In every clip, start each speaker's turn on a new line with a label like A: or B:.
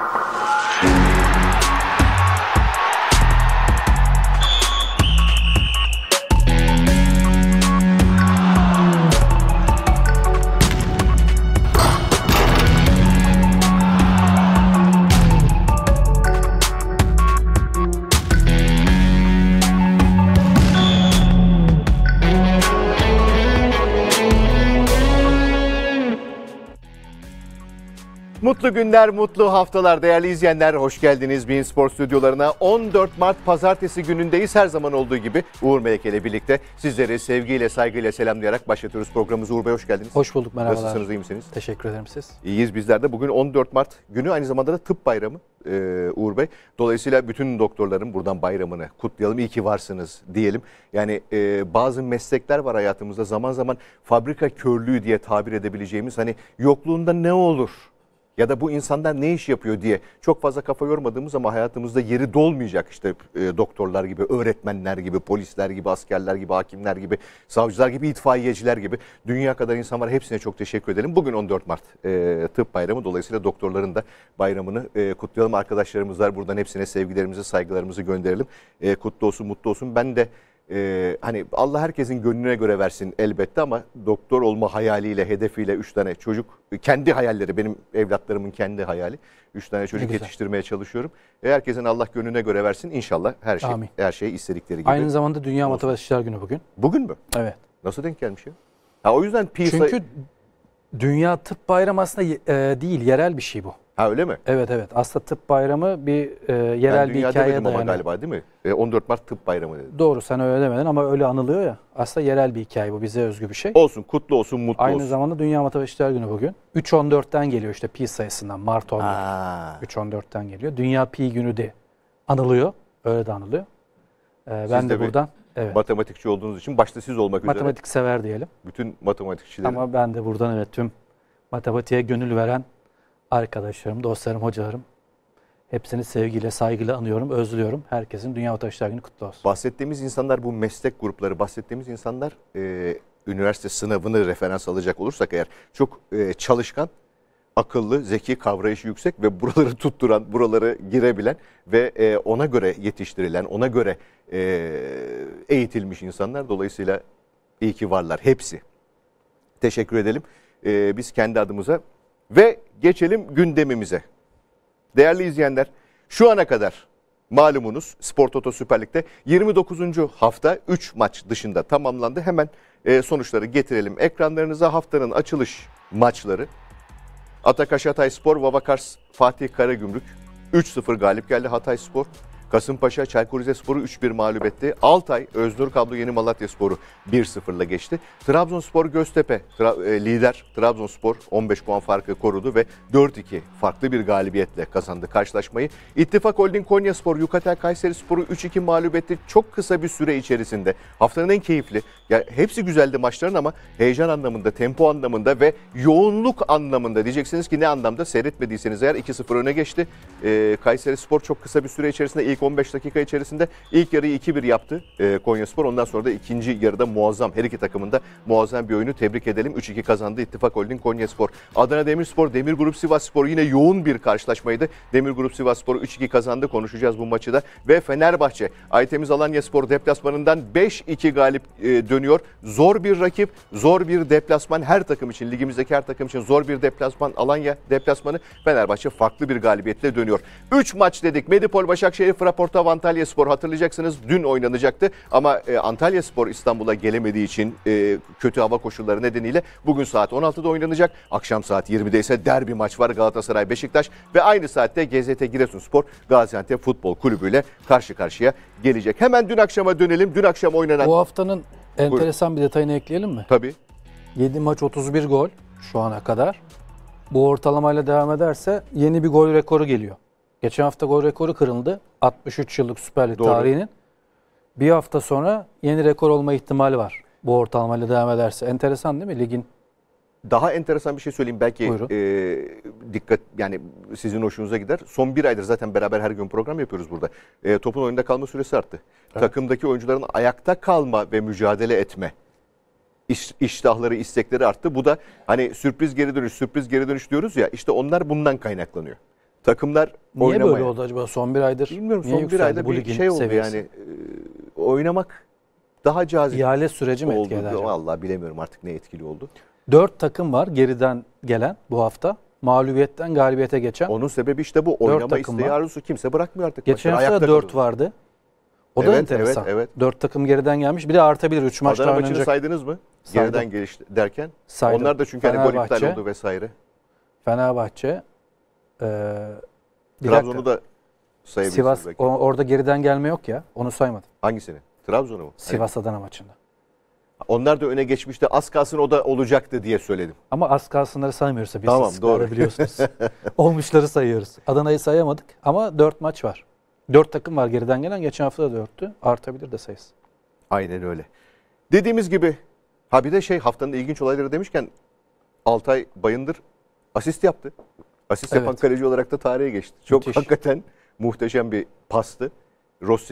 A: you Mutlu günler, mutlu haftalar değerli izleyenler. Hoş geldiniz Bein Spor stüdyolarına. 14 Mart pazartesi günündeyiz her zaman olduğu gibi. Uğur Melek ile birlikte sizleri sevgiyle, saygıyla selamlayarak başlatıyoruz programımızı. Uğur Bey hoş geldiniz. Hoş bulduk, merhabalar. Nasılsınız, iyi misiniz?
B: Teşekkür ederim siz.
A: İyiyiz bizler de. Bugün 14 Mart günü aynı zamanda da tıp bayramı e, Uğur Bey. Dolayısıyla bütün doktorların buradan bayramını kutlayalım. İyi ki varsınız diyelim. Yani e, bazı meslekler var hayatımızda zaman zaman fabrika körlüğü diye tabir edebileceğimiz hani yokluğunda ne olur? ya da bu insanlar ne iş yapıyor diye çok fazla kafa yormadığımız ama hayatımızda yeri dolmayacak işte e, doktorlar gibi, öğretmenler gibi, polisler gibi, askerler gibi, hakimler gibi, savcılar gibi, itfaiyeciler gibi dünya kadar insan var. Hepsine çok teşekkür edelim. Bugün 14 Mart e, Tıp Bayramı dolayısıyla doktorların da bayramını e, kutlayalım. Arkadaşlarımız var buradan hepsine sevgilerimizi, saygılarımızı gönderelim. E, kutlu olsun, mutlu olsun. Ben de e, hani Allah herkesin gönlüne göre versin elbette ama doktor olma hayaliyle, hedefiyle üç tane çocuk, kendi hayalleri, benim evlatlarımın kendi hayali. Üç tane çocuk yetiştirmeye çalışıyorum. E, herkesin Allah gönlüne göre versin inşallah her şey, Amin. her şey istedikleri gibi. Aynı
B: zamanda Dünya olsun. Matematikçiler Günü bugün. Bugün mü? Evet. Nasıl denk gelmiş ya?
A: Ha, o yüzden piyasa... Çünkü
B: Dünya Tıp Bayramı aslında e, değil, yerel bir şey bu. Ha öyle mi? Evet evet. Aslında tıp bayramı bir e, yerel bir hikaye dayanıyor. galiba
A: değil mi? E, 14 Mart tıp bayramı dedi.
B: Doğru sen öyle demedin ama öyle anılıyor ya. Aslında yerel bir hikaye bu bize özgü bir şey. Olsun kutlu olsun mutlu Aynı olsun. Aynı zamanda Dünya Matematikçiler Günü bugün. 3.14'ten geliyor işte pi sayısından Mart 14. 3.14'ten geliyor. Dünya pi günü de anılıyor. Öyle de anılıyor. Ee, ben Siz de buradan evet.
A: matematikçi olduğunuz için başta siz olmak Matematik üzere. Matematik sever diyelim. Bütün matematikçilerin. Ama
B: ben de buradan evet tüm matematiğe gönül veren arkadaşlarım, dostlarım, hocalarım. Hepsini sevgiyle, saygıyla anıyorum, özlüyorum. Herkesin Dünya Otaşlar Günü kutlu
A: olsun. Bahsettiğimiz insanlar bu meslek grupları, bahsettiğimiz insanlar e, üniversite sınavını referans alacak olursak eğer çok e, çalışkan, akıllı, zeki, kavrayışı yüksek ve buraları tutturan, buraları girebilen ve e, ona göre yetiştirilen, ona göre e, eğitilmiş insanlar. Dolayısıyla iyi ki varlar hepsi. Teşekkür edelim. E, biz kendi adımıza ve geçelim gündemimize. Değerli izleyenler, şu ana kadar malumunuz Spor Toto Süper Lig'de 29. hafta 3 maç dışında tamamlandı. Hemen e, sonuçları getirelim ekranlarınıza. Haftanın açılış maçları Atakaş Hatay Spor, Vavakars Fatih Karagümrük 3-0 galip geldi Hatay Spor. Kasımpaşa Çaykur Rizespor'u 3-1 mağlup etti. Altay Öznur Kablo Yeni Malatya Sporu 1-0'la geçti. Trabzonspor Göztepe tra- e, lider Trabzonspor 15 puan farkı korudu ve 4-2 farklı bir galibiyetle kazandı karşılaşmayı. İttifak Holding Konya Spor Yukatel Kayseri Sporu 3-2 mağlup etti. Çok kısa bir süre içerisinde haftanın en keyifli ya hepsi güzeldi maçların ama heyecan anlamında, tempo anlamında ve yoğunluk anlamında diyeceksiniz ki ne anlamda seyretmediyseniz eğer 2-0 öne geçti. Ee, Kayseri Spor çok kısa bir süre içerisinde ilk 15 dakika içerisinde ilk yarıyı 2-1 yaptı e, Konya Ondan sonra da ikinci yarıda muazzam her iki takımında muazzam bir oyunu tebrik edelim. 3-2 kazandı İttifak Holding Konyaspor. Adana Demirspor, Demir Grup Sivas yine yoğun bir karşılaşmaydı. Demir Grup Sivas 3-2 kazandı. Konuşacağız bu maçı da. Ve Fenerbahçe, Aytemiz Alanya Spor deplasmanından 5-2 galip e, dönüyor. Zor bir rakip, zor bir deplasman her takım için, ligimizdeki her takım için zor bir deplasman. Alanya deplasmanı Fenerbahçe farklı bir galibiyetle dönüyor. 3 maç dedik. Medipol Başakşehir Frap Portav Antalya Spor hatırlayacaksınız dün oynanacaktı ama e, Antalya Spor İstanbul'a gelemediği için e, kötü hava koşulları nedeniyle bugün saat 16'da oynanacak. Akşam saat 20'de ise derbi maç var Galatasaray Beşiktaş ve aynı saatte GZT Giresun Spor Gaziantep Futbol Kulübü ile karşı karşıya gelecek. Hemen dün akşama dönelim. Dün akşam oynanan... Bu haftanın enteresan Buyurun. bir detayını ekleyelim mi? Tabii.
B: 7 maç 31 gol şu ana kadar. Bu ortalamayla devam ederse yeni bir gol rekoru geliyor. Geçen hafta gol rekoru kırıldı. 63 yıllık Süper Lig tarihinin. Bir hafta sonra yeni rekor olma ihtimali var. Bu ortalamayla devam ederse. Enteresan değil mi ligin?
A: Daha enteresan bir şey söyleyeyim belki e, dikkat yani sizin hoşunuza gider. Son bir aydır zaten beraber her gün program yapıyoruz burada. E, topun oyunda kalma süresi arttı. Evet. Takımdaki oyuncuların ayakta kalma ve mücadele etme iş, iştahları, istekleri arttı. Bu da hani sürpriz geri dönüş, sürpriz geri dönüş diyoruz ya işte onlar bundan kaynaklanıyor takımlar Niye oynamaya. böyle oldu
B: acaba son bir aydır? Bilmiyorum son bir ayda bir şey oldu seviyesi? yani.
A: Ee, oynamak daha cazip. İhale süreci mi etkiledi acaba? Valla bilemiyorum artık ne etkili oldu. Dört
B: takım var geriden gelen bu hafta. Mağlubiyetten galibiyete geçen. Onun sebebi işte bu. Oynama isteği
A: arzusu kimse bırakmıyor artık. Geçen hafta dört
B: vardı. O evet, da enteresan. Evet, evet. Dört takım geriden gelmiş. Bir de artabilir. Üç maç Adana daha maçını saydınız mı? Saydım. Geriden geliş derken. Saydım. Onlar da çünkü hani gol iptal oldu vesaire. Fenerbahçe, ee, Trabzon'u dakika. da sayabilirsiniz. Sivas o- orada geriden gelme yok ya. Onu saymadım.
A: Hangisini? Trabzon'u mu? Sivas Adana maçında. onlar da öne geçmişte Az kalsın o da olacaktı diye söyledim.
B: Ama az kalsınları saymıyoruz tabii. Tamam, doğru. biliyorsunuz. Olmuşları sayıyoruz. Adana'yı sayamadık ama dört maç var. dört takım var geriden gelen. Geçen hafta da 4'tü. Artabilir de sayısı.
A: Aynen öyle. Dediğimiz gibi ha bir de şey haftanın ilginç olayları demişken Altay Bayındır asist yaptı. Asist evet. yapan kaleci olarak da tarihe geçti. Çok Müthiş. hakikaten muhteşem bir pastı.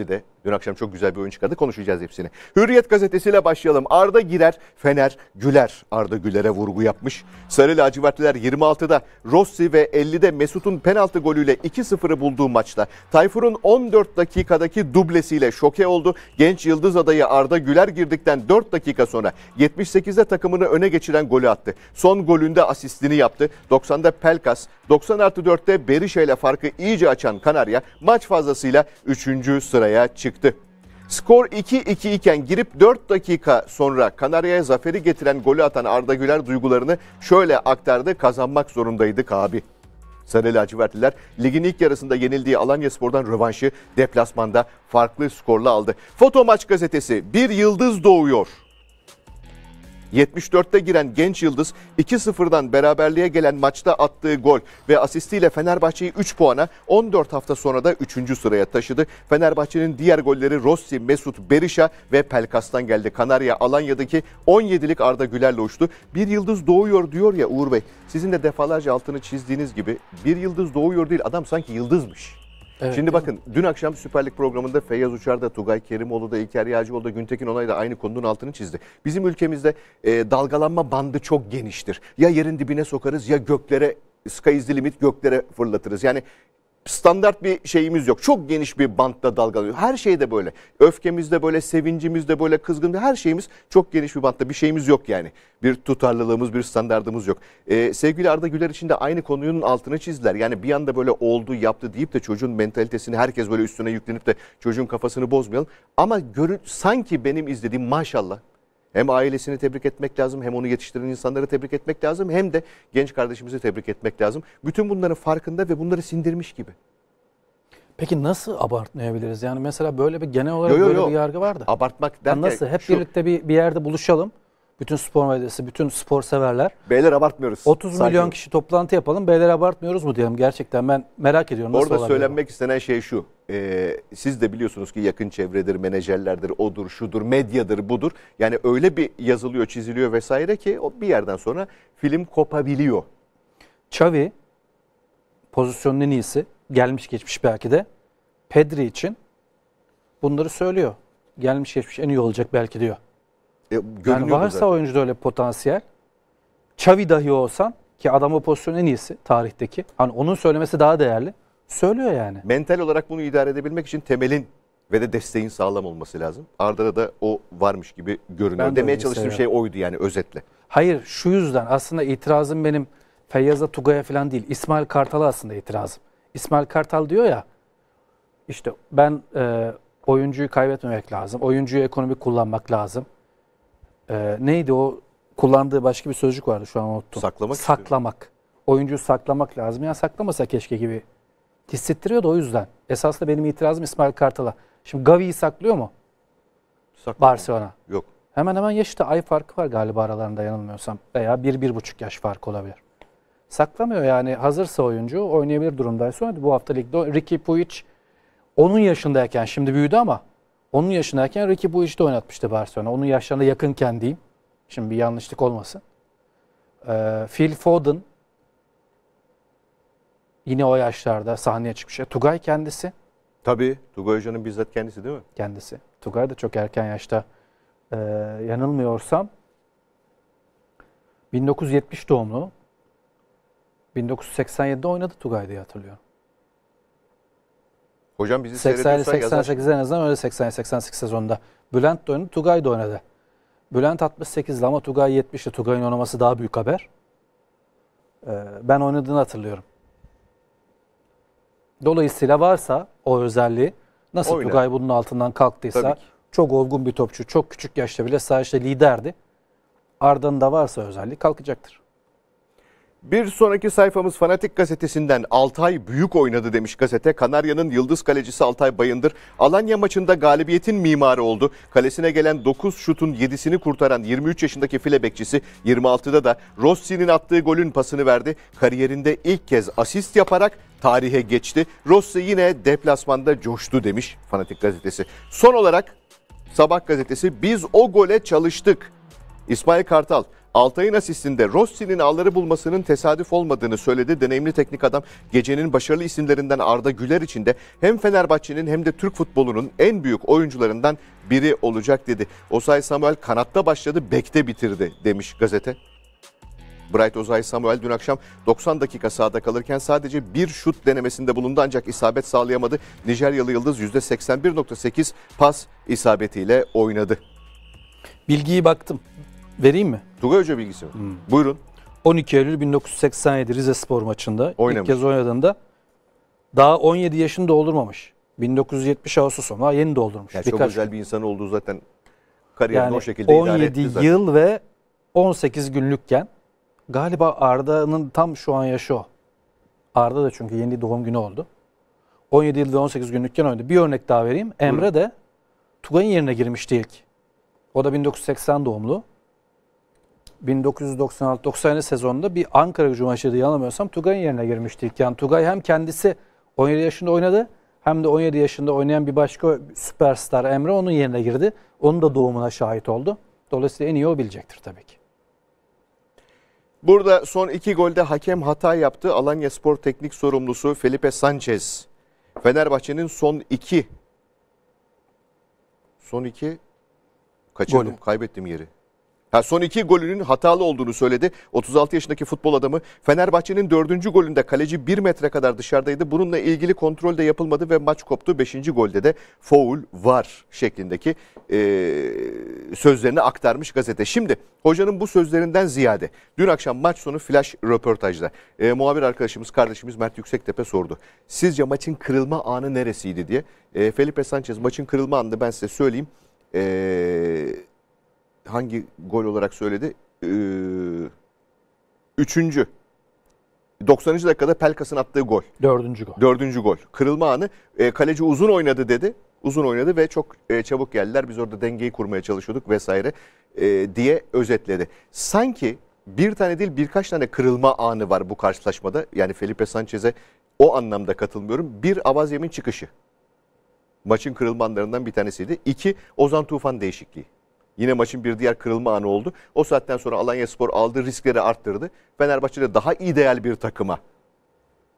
A: de. Dün akşam çok güzel bir oyun çıkardı. Konuşacağız hepsini. Hürriyet gazetesiyle başlayalım. Arda girer, Fener güler. Arda Güler'e vurgu yapmış. Sarı lacivertliler 26'da Rossi ve 50'de Mesut'un penaltı golüyle 2-0'ı bulduğu maçta Tayfur'un 14 dakikadaki dublesiyle şoke oldu. Genç yıldız adayı Arda Güler girdikten 4 dakika sonra 78'de takımını öne geçiren golü attı. Son golünde asistini yaptı. 90'da Pelkas, 90 artı 4'te Berisha ile farkı iyice açan Kanarya maç fazlasıyla 3. sıraya çıktı çıktı. Skor 2-2 iken girip 4 dakika sonra Kanarya'ya zaferi getiren golü atan Arda Güler duygularını şöyle aktardı. Kazanmak zorundaydık abi. Sarı lacivertliler ligin ilk yarısında yenildiği Alanya Spor'dan rövanşı deplasmanda farklı skorla aldı. Foto Maç gazetesi bir yıldız doğuyor. 74'te giren genç yıldız 2-0'dan beraberliğe gelen maçta attığı gol ve asistiyle Fenerbahçe'yi 3 puana 14 hafta sonra da 3. sıraya taşıdı. Fenerbahçe'nin diğer golleri Rossi, Mesut, Berisha ve Pelkas'tan geldi. Kanarya Alanya'daki 17'lik Arda Güler'le uçtu. Bir yıldız doğuyor diyor ya Uğur Bey. Sizin de defalarca altını çizdiğiniz gibi bir yıldız doğuyor değil adam sanki yıldızmış. Evet, Şimdi bakın dün akşam Süper Lig programında Feyyaz Uçar da, Tugay Kerimoğlu da, İlker Yağcıoğlu da, Güntekin Onay da aynı konunun altını çizdi. Bizim ülkemizde e, dalgalanma bandı çok geniştir. Ya yerin dibine sokarız ya göklere sky is the limit göklere fırlatırız. Yani standart bir şeyimiz yok. Çok geniş bir bantta dalgalıyor. Her şey de böyle. Öfkemiz de böyle, sevincimiz de böyle, kızgın her şeyimiz çok geniş bir bantta. Bir şeyimiz yok yani. Bir tutarlılığımız, bir standartımız yok. Ee, sevgili Arda Güler için de aynı konunun altını çizdiler. Yani bir anda böyle oldu, yaptı deyip de çocuğun mentalitesini herkes böyle üstüne yüklenip de çocuğun kafasını bozmayalım. Ama görün sanki benim izlediğim maşallah hem ailesini tebrik etmek lazım, hem onu yetiştiren insanları tebrik etmek lazım, hem de genç kardeşimizi tebrik etmek lazım. Bütün bunların farkında ve bunları sindirmiş gibi. Peki nasıl abartmayabiliriz?
B: Yani mesela böyle bir genel olarak yo, yo, yo. böyle bir yargı
A: vardı. Abartmak derken... Yani nasıl? Hep şu, birlikte
B: bir, bir yerde buluşalım. Bütün spor medyası, bütün spor severler.
A: Beyler abartmıyoruz. 30 Sakin. milyon
B: kişi toplantı yapalım. Beyler abartmıyoruz mu diyelim gerçekten. Ben merak ediyorum nasıl Orada söylenmek
A: istenen şey şu. E, siz de biliyorsunuz ki yakın çevredir, menajerlerdir, odur, şudur, medyadır, budur. Yani öyle bir yazılıyor, çiziliyor vesaire ki o bir yerden sonra film kopabiliyor. Xavi pozisyonun en iyisi.
B: Gelmiş geçmiş belki de. Pedri için bunları söylüyor. Gelmiş geçmiş en iyi olacak belki diyor.
A: E, yani varsa zaten.
B: oyuncuda öyle potansiyel. Çavi dahi olsan ki adam o pozisyon en iyisi tarihteki. Hani onun söylemesi daha değerli. Söylüyor yani.
A: Mental olarak bunu idare edebilmek için temelin ve de desteğin sağlam olması lazım. Arda'da da o varmış gibi görünüyor. Ben Demeye çalıştığım şey oydu yani özetle.
B: Hayır şu yüzden aslında itirazım benim Feyyaz'a Tugay'a falan değil. İsmail Kartal'a aslında itirazım. İsmail Kartal diyor ya işte ben e, oyuncuyu kaybetmemek lazım. Oyuncuyu ekonomik kullanmak lazım e, neydi o kullandığı başka bir sözcük vardı şu an unuttum. Saklamak. Saklamak. Istiyorum. Oyuncuyu saklamak lazım. Ya saklamasa keşke gibi hissettiriyordu o yüzden. Esasında benim itirazım İsmail Kartal'a. Şimdi Gavi'yi saklıyor mu? Saklamıyor. Barcelona. Yok. Hemen hemen yaşta ay farkı var galiba aralarında yanılmıyorsam. Veya bir bir buçuk yaş farkı olabilir. Saklamıyor yani hazırsa oyuncu oynayabilir durumdaysa oynadı. Bu hafta ligde Ricky Puig onun yaşındayken şimdi büyüdü ama onun yaşındayken Ricky bu de oynatmıştı Barcelona. Onun yaşlarına yakınken diyeyim. Şimdi bir yanlışlık olmasın. Ee, Phil Foden yine o yaşlarda sahneye çıkmış. E, Tugay kendisi. Tabii. Tugay
A: Hoca'nın bizzat kendisi değil mi?
B: Kendisi. Tugay da çok erken yaşta e, yanılmıyorsam 1970 doğumlu. 1987'de oynadı Tugay diye
A: hatırlıyorum. Hocam bizi 80 88
B: yazar... en azından öyle 80 88 sezonda. Bülent de oynadı, Tugay da oynadı. Bülent 68'de ama Tugay 70'li. Tugay'ın oynaması daha büyük haber. Ee, ben oynadığını hatırlıyorum. Dolayısıyla varsa o özelliği nasıl Oyna. Tugay bunun altından kalktıysa çok olgun bir topçu, çok küçük yaşta bile sahada liderdi. Arda'nın da varsa özelliği kalkacaktır.
A: Bir sonraki sayfamız Fanatik gazetesinden Altay büyük oynadı demiş gazete. Kanarya'nın yıldız kalecisi Altay Bayındır Alanya maçında galibiyetin mimarı oldu. Kalesine gelen 9 şutun 7'sini kurtaran 23 yaşındaki file bekçisi 26'da da Rossi'nin attığı golün pasını verdi. Kariyerinde ilk kez asist yaparak tarihe geçti. Rossi yine deplasmanda coştu demiş Fanatik gazetesi. Son olarak Sabah gazetesi biz o gole çalıştık. İsmail Kartal Altay'ın asistinde Rossi'nin ağları bulmasının tesadüf olmadığını söyledi. Deneyimli teknik adam gecenin başarılı isimlerinden Arda Güler için de hem Fenerbahçe'nin hem de Türk futbolunun en büyük oyuncularından biri olacak dedi. Osay Samuel kanatta başladı, bekte bitirdi demiş gazete. Bright Ozay Samuel dün akşam 90 dakika sahada kalırken sadece bir şut denemesinde bulundu ancak isabet sağlayamadı. Nijeryalı Yıldız %81.8 pas isabetiyle oynadı. Bilgiyi baktım. Vereyim mi? Tugay Hoca bilgisi mi? Hmm. Buyurun.
B: 12 Eylül 1987 Rize Spor maçında Oynamış. ilk kez oynadığında daha 17 yaşını doldurmamış. 1970 Ağustos sonu yeni doldurmuş. Yani çok özel
A: gün. bir insan olduğu zaten kariyerini yani o şekilde idare etti 17 yıl
B: ve 18 günlükken galiba Arda'nın tam şu an yaşı o. Arda da çünkü yeni doğum günü oldu. 17 yıl ve 18 günlükken oynadı. Bir örnek daha vereyim. Emre Buyurun. de Tugay'ın yerine girmişti ilk. O da 1980 doğumlu. 1996-97 sezonunda bir Ankara gücü maçıydı yanılmıyorsam Tugay'ın yerine girmiştik. Yani Tugay hem kendisi 17 yaşında oynadı hem de 17 yaşında oynayan bir başka süperstar Emre onun yerine girdi. Onun da doğumuna şahit oldu. Dolayısıyla en iyi o bilecektir tabii ki.
A: Burada son iki golde hakem hata yaptı. Alanya Spor Teknik Sorumlusu Felipe Sanchez. Fenerbahçe'nin son iki son iki kaçırdım, Golü. kaybettim yeri. Ha, son iki golünün hatalı olduğunu söyledi. 36 yaşındaki futbol adamı Fenerbahçe'nin dördüncü golünde kaleci bir metre kadar dışarıdaydı. Bununla ilgili kontrol de yapılmadı ve maç koptu. Beşinci golde de foul var şeklindeki e, sözlerini aktarmış gazete. Şimdi hocanın bu sözlerinden ziyade dün akşam maç sonu flash röportajda e, muhabir arkadaşımız kardeşimiz Mert Yüksektepe sordu. Sizce maçın kırılma anı neresiydi diye. E, Felipe Sanchez maçın kırılma anını ben size söyleyeyim. Eee hangi gol olarak söyledi? Ee, üçüncü. 90. dakikada Pelkas'ın attığı gol. Dördüncü gol. Dördüncü gol. Kırılma anı. E, kaleci uzun oynadı dedi. Uzun oynadı ve çok e, çabuk geldiler. Biz orada dengeyi kurmaya çalışıyorduk vesaire e, diye özetledi. Sanki bir tane değil birkaç tane kırılma anı var bu karşılaşmada. Yani Felipe Sanchez'e o anlamda katılmıyorum. Bir Avaz Yemin çıkışı. Maçın kırılma anlarından bir tanesiydi. İki Ozan Tufan değişikliği. Yine maçın bir diğer kırılma anı oldu. O saatten sonra Alanya Spor aldığı riskleri arttırdı. Fenerbahçe'de daha ideal bir takıma,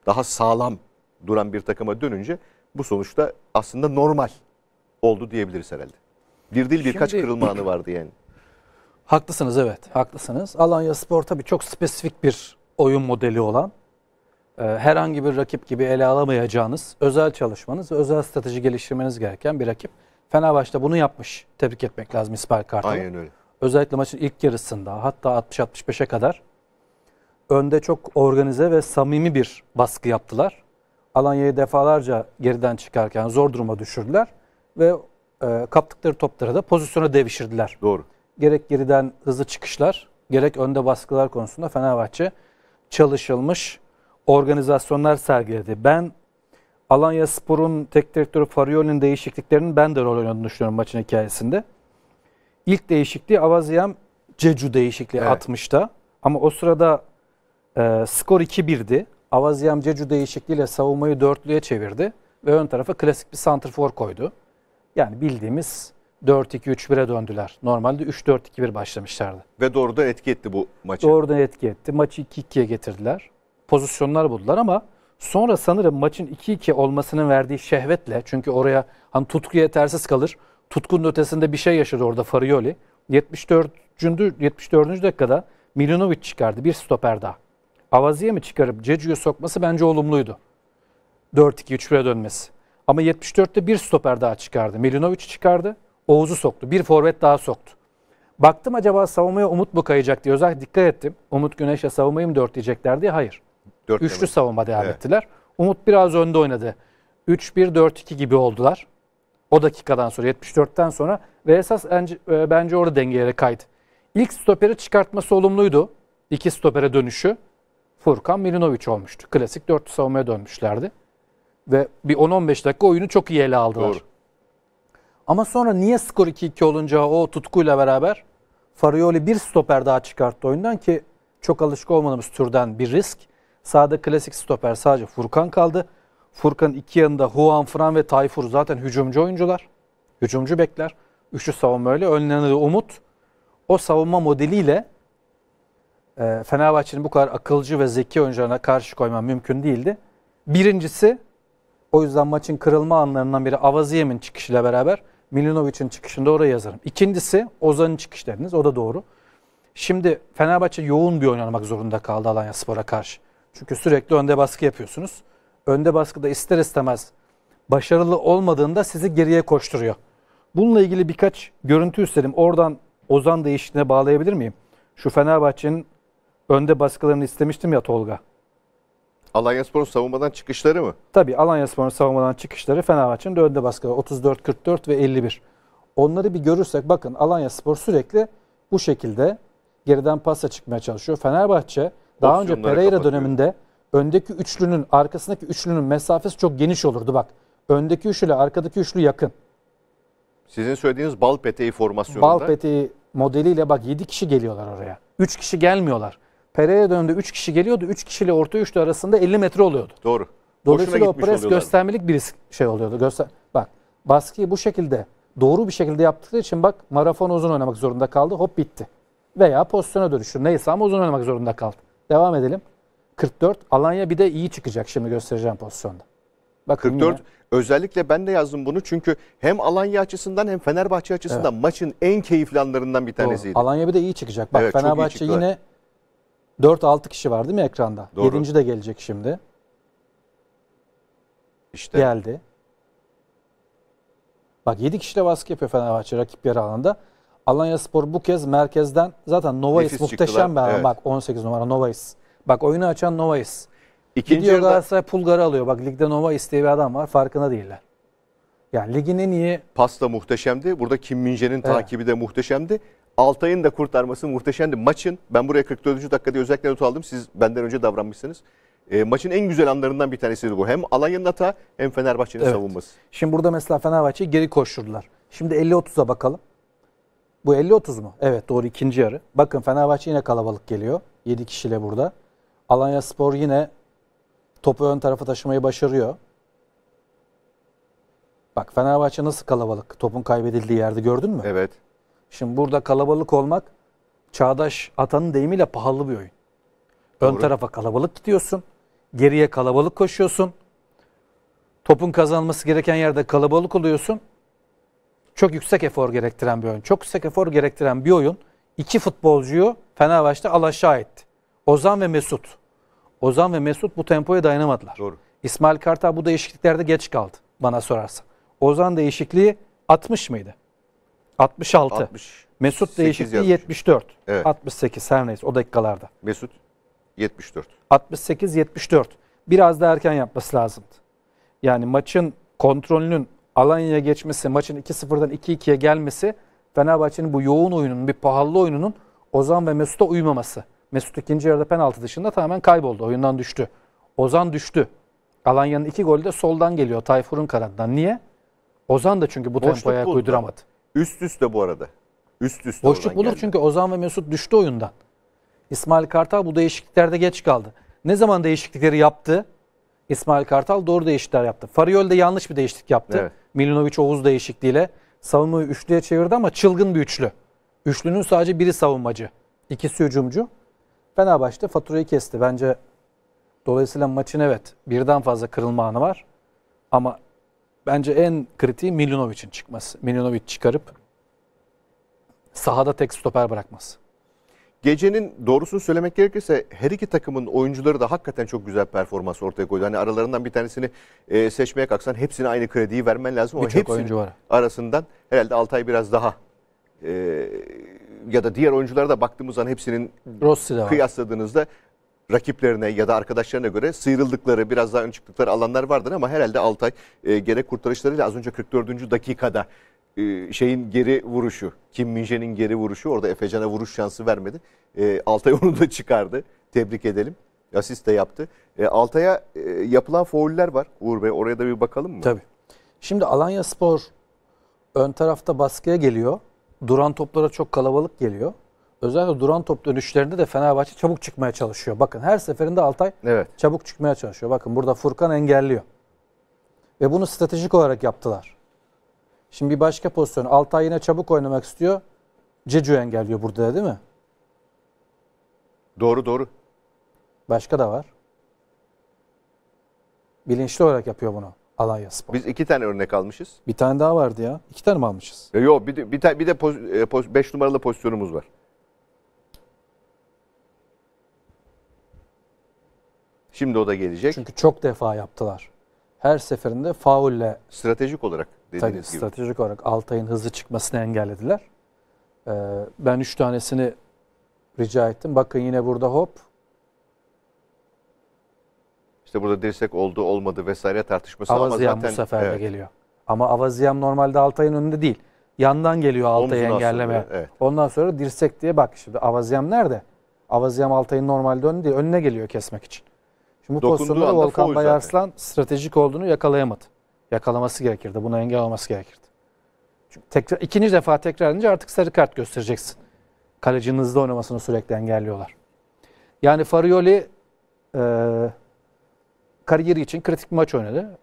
A: daha sağlam duran bir takıma dönünce bu sonuçta aslında normal oldu diyebiliriz herhalde. Bir değil birkaç Şimdi, kırılma anı vardı yani.
B: Haklısınız evet haklısınız. Alanya Spor tabii çok spesifik bir oyun modeli olan e, herhangi bir rakip gibi ele alamayacağınız özel çalışmanız, özel strateji geliştirmeniz gereken bir rakip. Fenerbahçe bunu yapmış. Tebrik etmek lazım İsmail Kartal'ı. Aynen öyle. Özellikle maçın ilk yarısında hatta 60-65'e kadar önde çok organize ve samimi bir baskı yaptılar. Alanya'yı defalarca geriden çıkarken zor duruma düşürdüler ve e, kaptıkları topları da pozisyona devişirdiler. Doğru. Gerek geriden hızlı çıkışlar, gerek önde baskılar konusunda Fenerbahçe çalışılmış organizasyonlar sergiledi. Ben Alanya Spor'un tek direktörü Farioli'nin değişikliklerinin ben de rol oynadığını düşünüyorum maçın hikayesinde. İlk değişikliği Avaziyam Cecu değişikliği evet. 60'ta. Ama o sırada e, skor 2-1'di. Avaziyam Cecu değişikliğiyle savunmayı dörtlüye çevirdi. Ve ön tarafa klasik bir santrfor koydu. Yani bildiğimiz 4-2-3-1'e döndüler. Normalde 3-4-2-1 başlamışlardı.
A: Ve doğrudan etki etti bu
B: maçı. Doğrudan etki etti. Maçı 2-2'ye getirdiler. Pozisyonlar buldular ama Sonra sanırım maçın 2-2 olmasının verdiği şehvetle çünkü oraya hani tutku yetersiz kalır. Tutkunun ötesinde bir şey yaşadı orada Farioli. 74. 74. dakikada Milinovic çıkardı. Bir stoper daha. Avazi'ye mi çıkarıp Cecu'yu sokması bence olumluydu. 4-2-3-1'e dönmesi. Ama 74'te bir stoper daha çıkardı. Milinovic'i çıkardı. Oğuz'u soktu. Bir forvet daha soktu. Baktım acaba savunmaya Umut mu kayacak diye özellikle dikkat ettim. Umut Güneş'e savunmayı mı dört diyecekler diye. Hayır. Dört Üçlü savunma devam evet. ettiler. Umut biraz önde oynadı. 3-1-4-2 gibi oldular. O dakikadan sonra 74'ten sonra ve esas e, bence, orada dengeye kaydı. İlk stoperi çıkartması olumluydu. İki stopere dönüşü Furkan Milinovic olmuştu. Klasik dörtlü savunmaya dönmüşlerdi. Ve bir 10-15 dakika oyunu çok iyi ele aldılar. Doğru. Ama sonra niye skor 2-2 olunca o tutkuyla beraber Farioli bir stoper daha çıkarttı oyundan ki çok alışık olmadığımız türden bir risk. Sağda klasik stoper sadece Furkan kaldı. Furkan iki yanında Juan Fran ve Tayfur zaten hücumcu oyuncular. Hücumcu bekler. Üçlü savunma öyle. Önlenir Umut. O savunma modeliyle e, Fenerbahçe'nin bu kadar akılcı ve zeki oyuncularına karşı koyma mümkün değildi. Birincisi o yüzden maçın kırılma anlarından biri Avaziyem'in çıkışıyla beraber Milinovic'in çıkışında oraya yazarım. İkincisi Ozan'ın çıkışlarınız o da doğru. Şimdi Fenerbahçe yoğun bir oynamak zorunda kaldı Alanya Spor'a karşı. Çünkü sürekli önde baskı yapıyorsunuz. Önde baskı da ister istemez başarılı olmadığında sizi geriye koşturuyor. Bununla ilgili birkaç görüntü istedim. Oradan Ozan değişikliğine bağlayabilir miyim? Şu Fenerbahçe'nin önde baskılarını istemiştim ya Tolga.
A: Alanya Spor'un savunmadan çıkışları mı?
B: Tabii Alanya Spor'un savunmadan çıkışları Fenerbahçe'nin önde baskıları 34, 44 ve 51. Onları bir görürsek bakın Alanya Spor sürekli bu şekilde geriden pasta çıkmaya çalışıyor. Fenerbahçe daha önce Pereira kapatıyor. döneminde öndeki üçlünün arkasındaki üçlünün mesafesi çok geniş olurdu bak. Öndeki üçlüyle arkadaki üçlü yakın.
A: Sizin söylediğiniz bal peteği formasyonunda. Bal peteği
B: modeliyle bak 7 kişi geliyorlar oraya. 3 kişi gelmiyorlar. Pereira döneminde 3 kişi geliyordu. 3 kişiyle orta üçlü arasında 50 metre oluyordu.
A: Doğru. Dolayısıyla o pres göstermelik
B: bir şey oluyordu. Göster bak baskıyı bu şekilde doğru bir şekilde yaptıkları için bak marafon uzun oynamak zorunda kaldı. Hop bitti. Veya pozisyona dönüşür. Neyse ama uzun oynamak zorunda kaldı. Devam edelim. 44. Alanya bir de iyi çıkacak şimdi göstereceğim pozisyonda.
A: Bakın 44 yine. özellikle ben de yazdım bunu çünkü hem Alanya açısından hem Fenerbahçe açısından evet. maçın en keyifli anlarından bir tanesiydi. Doğru.
B: Alanya bir de iyi çıkacak. Bak evet, Fenerbahçe yine 4-6 kişi var değil mi ekranda? Doğru. 7. de gelecek şimdi. İşte. Geldi. Bak 7 kişi de baskı yapıyor Fenerbahçe rakip yarı alanda. Alanya Spor bu kez merkezden zaten Novais Nefis muhteşem çıktılar. bir Evet. Bak 18 numara Novais. Bak oyunu açan Novais. İkinci Gidiyor yarıda... Galatasaray Pulgar'ı alıyor. Bak ligde Novais diye bir adam var farkında değiller.
A: Yani ligin en iyi... Pas da muhteşemdi. Burada Kim Minje'nin evet. takibi de muhteşemdi. Altay'ın da kurtarması muhteşemdi. Maçın ben buraya 44. dakikada özellikle not aldım. Siz benden önce davranmışsınız. E, maçın en güzel anlarından bir tanesiydi bu. Hem Alanya'nın hata hem Fenerbahçe'nin evet. savunması.
B: Şimdi burada mesela Fenerbahçe geri koşturdular. Şimdi 50-30'a bakalım. Bu 50-30 mu? Evet doğru ikinci yarı. Bakın Fenerbahçe yine kalabalık geliyor. 7 kişiyle burada. Alanya Spor yine topu ön tarafa taşımayı başarıyor. Bak Fenerbahçe nasıl kalabalık topun kaybedildiği yerde gördün mü? Evet. Şimdi burada kalabalık olmak Çağdaş Atan'ın deyimiyle pahalı bir oyun. Ön tarafa kalabalık gidiyorsun. Geriye kalabalık koşuyorsun. Topun kazanması gereken yerde kalabalık oluyorsun çok yüksek efor gerektiren bir oyun. Çok yüksek efor gerektiren bir oyun İki futbolcuyu Fenerbahçe'de alaşağı etti. Ozan ve Mesut. Ozan ve Mesut bu tempoya dayanamadılar. Doğru. İsmail Kartal bu değişikliklerde geç kaldı bana sorarsan. Ozan değişikliği 60 mıydı? 66. 60. Mesut değişikliği yazmış. 74. Evet. 68 her neyse o dakikalarda.
A: Mesut 74.
B: 68-74. Biraz daha erken yapması lazımdı. Yani maçın kontrolünün Alanya'ya geçmesi, maçın 2-0'dan 2-2'ye gelmesi Fenerbahçe'nin bu yoğun oyununun, bir pahalı oyununun Ozan ve Mesut'a uymaması. Mesut ikinci yarıda penaltı dışında tamamen kayboldu. Oyundan düştü. Ozan düştü. Alanya'nın iki golü de soldan geliyor Tayfur'un kanadından. Niye? Ozan da çünkü bu Boşluk tempoya ayak
A: Üst üste bu arada. Üst üste Boşluk bulur
B: geldi. çünkü Ozan ve Mesut düştü oyundan. İsmail Kartal bu değişikliklerde geç kaldı. Ne zaman değişiklikleri yaptı? İsmail Kartal doğru değişiklikler yaptı. Fariol de yanlış bir değişiklik yaptı. Evet. Milinovic Oğuz değişikliğiyle savunmayı üçlüye çevirdi ama çılgın bir üçlü. Üçlünün sadece biri savunmacı. ikisi hücumcu. Fenerbahçe faturayı kesti. Bence dolayısıyla maçın evet birden fazla kırılma anı var. Ama bence en kritiği Milinovic'in çıkması. Milinovic çıkarıp sahada tek stoper bırakması.
A: Gecenin doğrusunu söylemek gerekirse her iki takımın oyuncuları da hakikaten çok güzel performans ortaya koydu. Hani aralarından bir tanesini e, seçmeye kalksan hepsine aynı krediyi vermen lazım. Birçok hepsinin oyuncu var. arasından herhalde Altay biraz daha e, ya da diğer oyunculara da baktığımız zaman hepsinin kıyasladığınızda rakiplerine ya da arkadaşlarına göre sıyrıldıkları, biraz daha ön çıktıkları alanlar vardır ama herhalde Altay e, gerek kurtarışlarıyla az önce 44. dakikada e, şeyin geri vuruşu, Kim Minje'nin geri vuruşu orada Efecan'a vuruş şansı vermedi. E, Altay onu da çıkardı. Tebrik edelim. Asist de yaptı. E, Altay'a yapılan fauller var. Uğur Bey oraya da bir bakalım mı? Tabii.
B: Şimdi Alanya Spor ön tarafta baskıya geliyor. Duran toplara çok kalabalık geliyor. Özellikle duran top dönüşlerinde de Fenerbahçe çabuk çıkmaya çalışıyor. Bakın her seferinde Altay evet. çabuk çıkmaya çalışıyor. Bakın burada Furkan engelliyor. Ve bunu stratejik olarak yaptılar. Şimdi bir başka pozisyon. Altay yine çabuk oynamak istiyor. Cecu engelliyor burada değil mi?
A: Doğru doğru. Başka da var.
B: Bilinçli olarak yapıyor bunu
A: Alanya Spor. Biz iki tane örnek almışız.
B: Bir tane daha vardı ya. İki tane mi almışız?
A: E, yok bir de, bir, ta, bir de e, beş numaralı pozisyonumuz var. Şimdi o da gelecek. Çünkü
B: çok defa yaptılar. Her seferinde faulle.
A: Stratejik olarak. Tabii gibi. stratejik
B: olarak Altay'ın hızlı çıkmasını engellediler. Ee, ben üç tanesini rica ettim. Bakın yine burada hop.
A: İşte burada dirsek oldu olmadı vesaire tartışması Avaziyam ama zaten. bu sefer evet. de geliyor.
B: Ama Avaziyam normalde Altay'ın önünde değil. Yandan geliyor Altay'ı engelleme. Sonra, evet. Ondan sonra dirsek diye bak şimdi Avaziyam nerede? Avaziyam Altay'ın normalde önünde değil. Önüne geliyor kesmek için. Şimdi bu Dokunduğu pozisyonda Volkan Bayarslan stratejik olduğunu yakalayamadı yakalaması gerekirdi. Buna engel olması gerekirdi. Çünkü tekrar, ikinci defa tekrar edince artık sarı kart göstereceksin. Kalecinin hızlı oynamasını sürekli engelliyorlar. Yani Farioli e, kariyeri için kritik bir maç oynadı.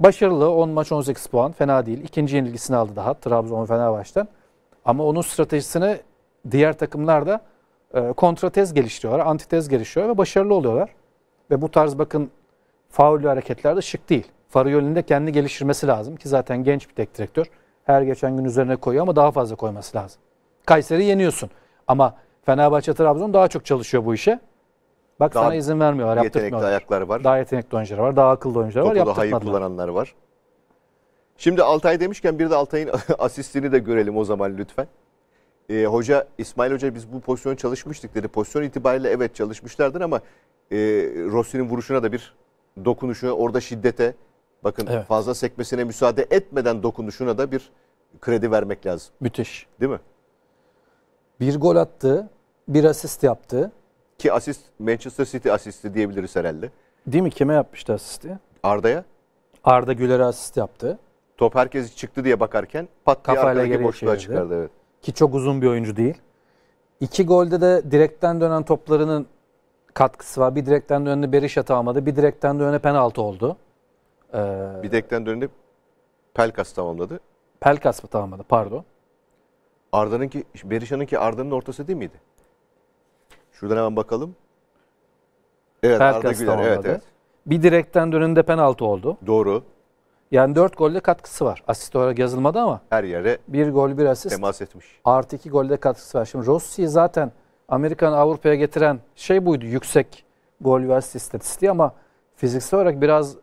B: Başarılı 10 maç 18 puan fena değil. İkinci yenilgisini aldı daha Trabzon Fenerbahçe'den. Ama onun stratejisini diğer takımlar da e, kontratez geliştiriyorlar, antitez geliştiriyor ve başarılı oluyorlar. Ve bu tarz bakın faulü hareketler de şık değil. Farı yönünde kendi geliştirmesi lazım ki zaten genç bir tek direktör. Her geçen gün üzerine koyuyor ama daha fazla koyması lazım. Kayseri yeniyorsun ama Fenerbahçe Trabzon daha çok çalışıyor bu işe. Bak daha sana izin vermiyorlar. Yetenekli ayakları var. Daha yetenekli oyuncular var. Daha akıllı oyuncular Topu var. Topu daha iyi
A: kullananlar var. Şimdi Altay demişken bir de Altay'ın asistini de görelim o zaman lütfen. Ee, hoca İsmail Hoca biz bu pozisyon çalışmıştık dedi. Pozisyon itibariyle evet çalışmışlardır ama e, Rossi'nin vuruşuna da bir dokunuşu orada şiddete Bakın evet. fazla sekmesine müsaade etmeden dokunuşuna da bir kredi vermek lazım. Müthiş. Değil mi?
B: Bir gol attı, bir asist yaptı.
A: Ki asist Manchester City asisti diyebiliriz herhalde.
B: Değil mi? Kime yapmıştı asisti? Arda'ya. Arda Güler'e asist yaptı.
A: Top herkes çıktı diye bakarken pat diye Kafayla arkadaki boşluğa çevirdi. çıkardı. Evet.
B: Ki çok uzun bir oyuncu değil. İki golde de direkten dönen toplarının katkısı var. Bir direkten dönene Berisha almadı. Bir direkten dönene penaltı oldu.
A: Ee, Bidek'ten döndü. Pelkas tamamladı.
B: Pelkas mı tamamladı? Pardon.
A: Arda'nın ki Arda'nınki, ki Arda'nın ortası değil miydi? Şuradan hemen bakalım. Evet Pelkas Arda Güler. Tamamladı. Evet, evet.
B: Bir direkten dönünde penaltı oldu. Doğru. Yani 4 golde katkısı var. Asist olarak yazılmadı ama. Her yere bir gol bir asist. Temas etmiş. Artı 2 golde katkısı var. Şimdi Rossi'yi zaten Amerikan Avrupa'ya getiren şey buydu. Yüksek gol ve asist istatistiği ama fiziksel olarak biraz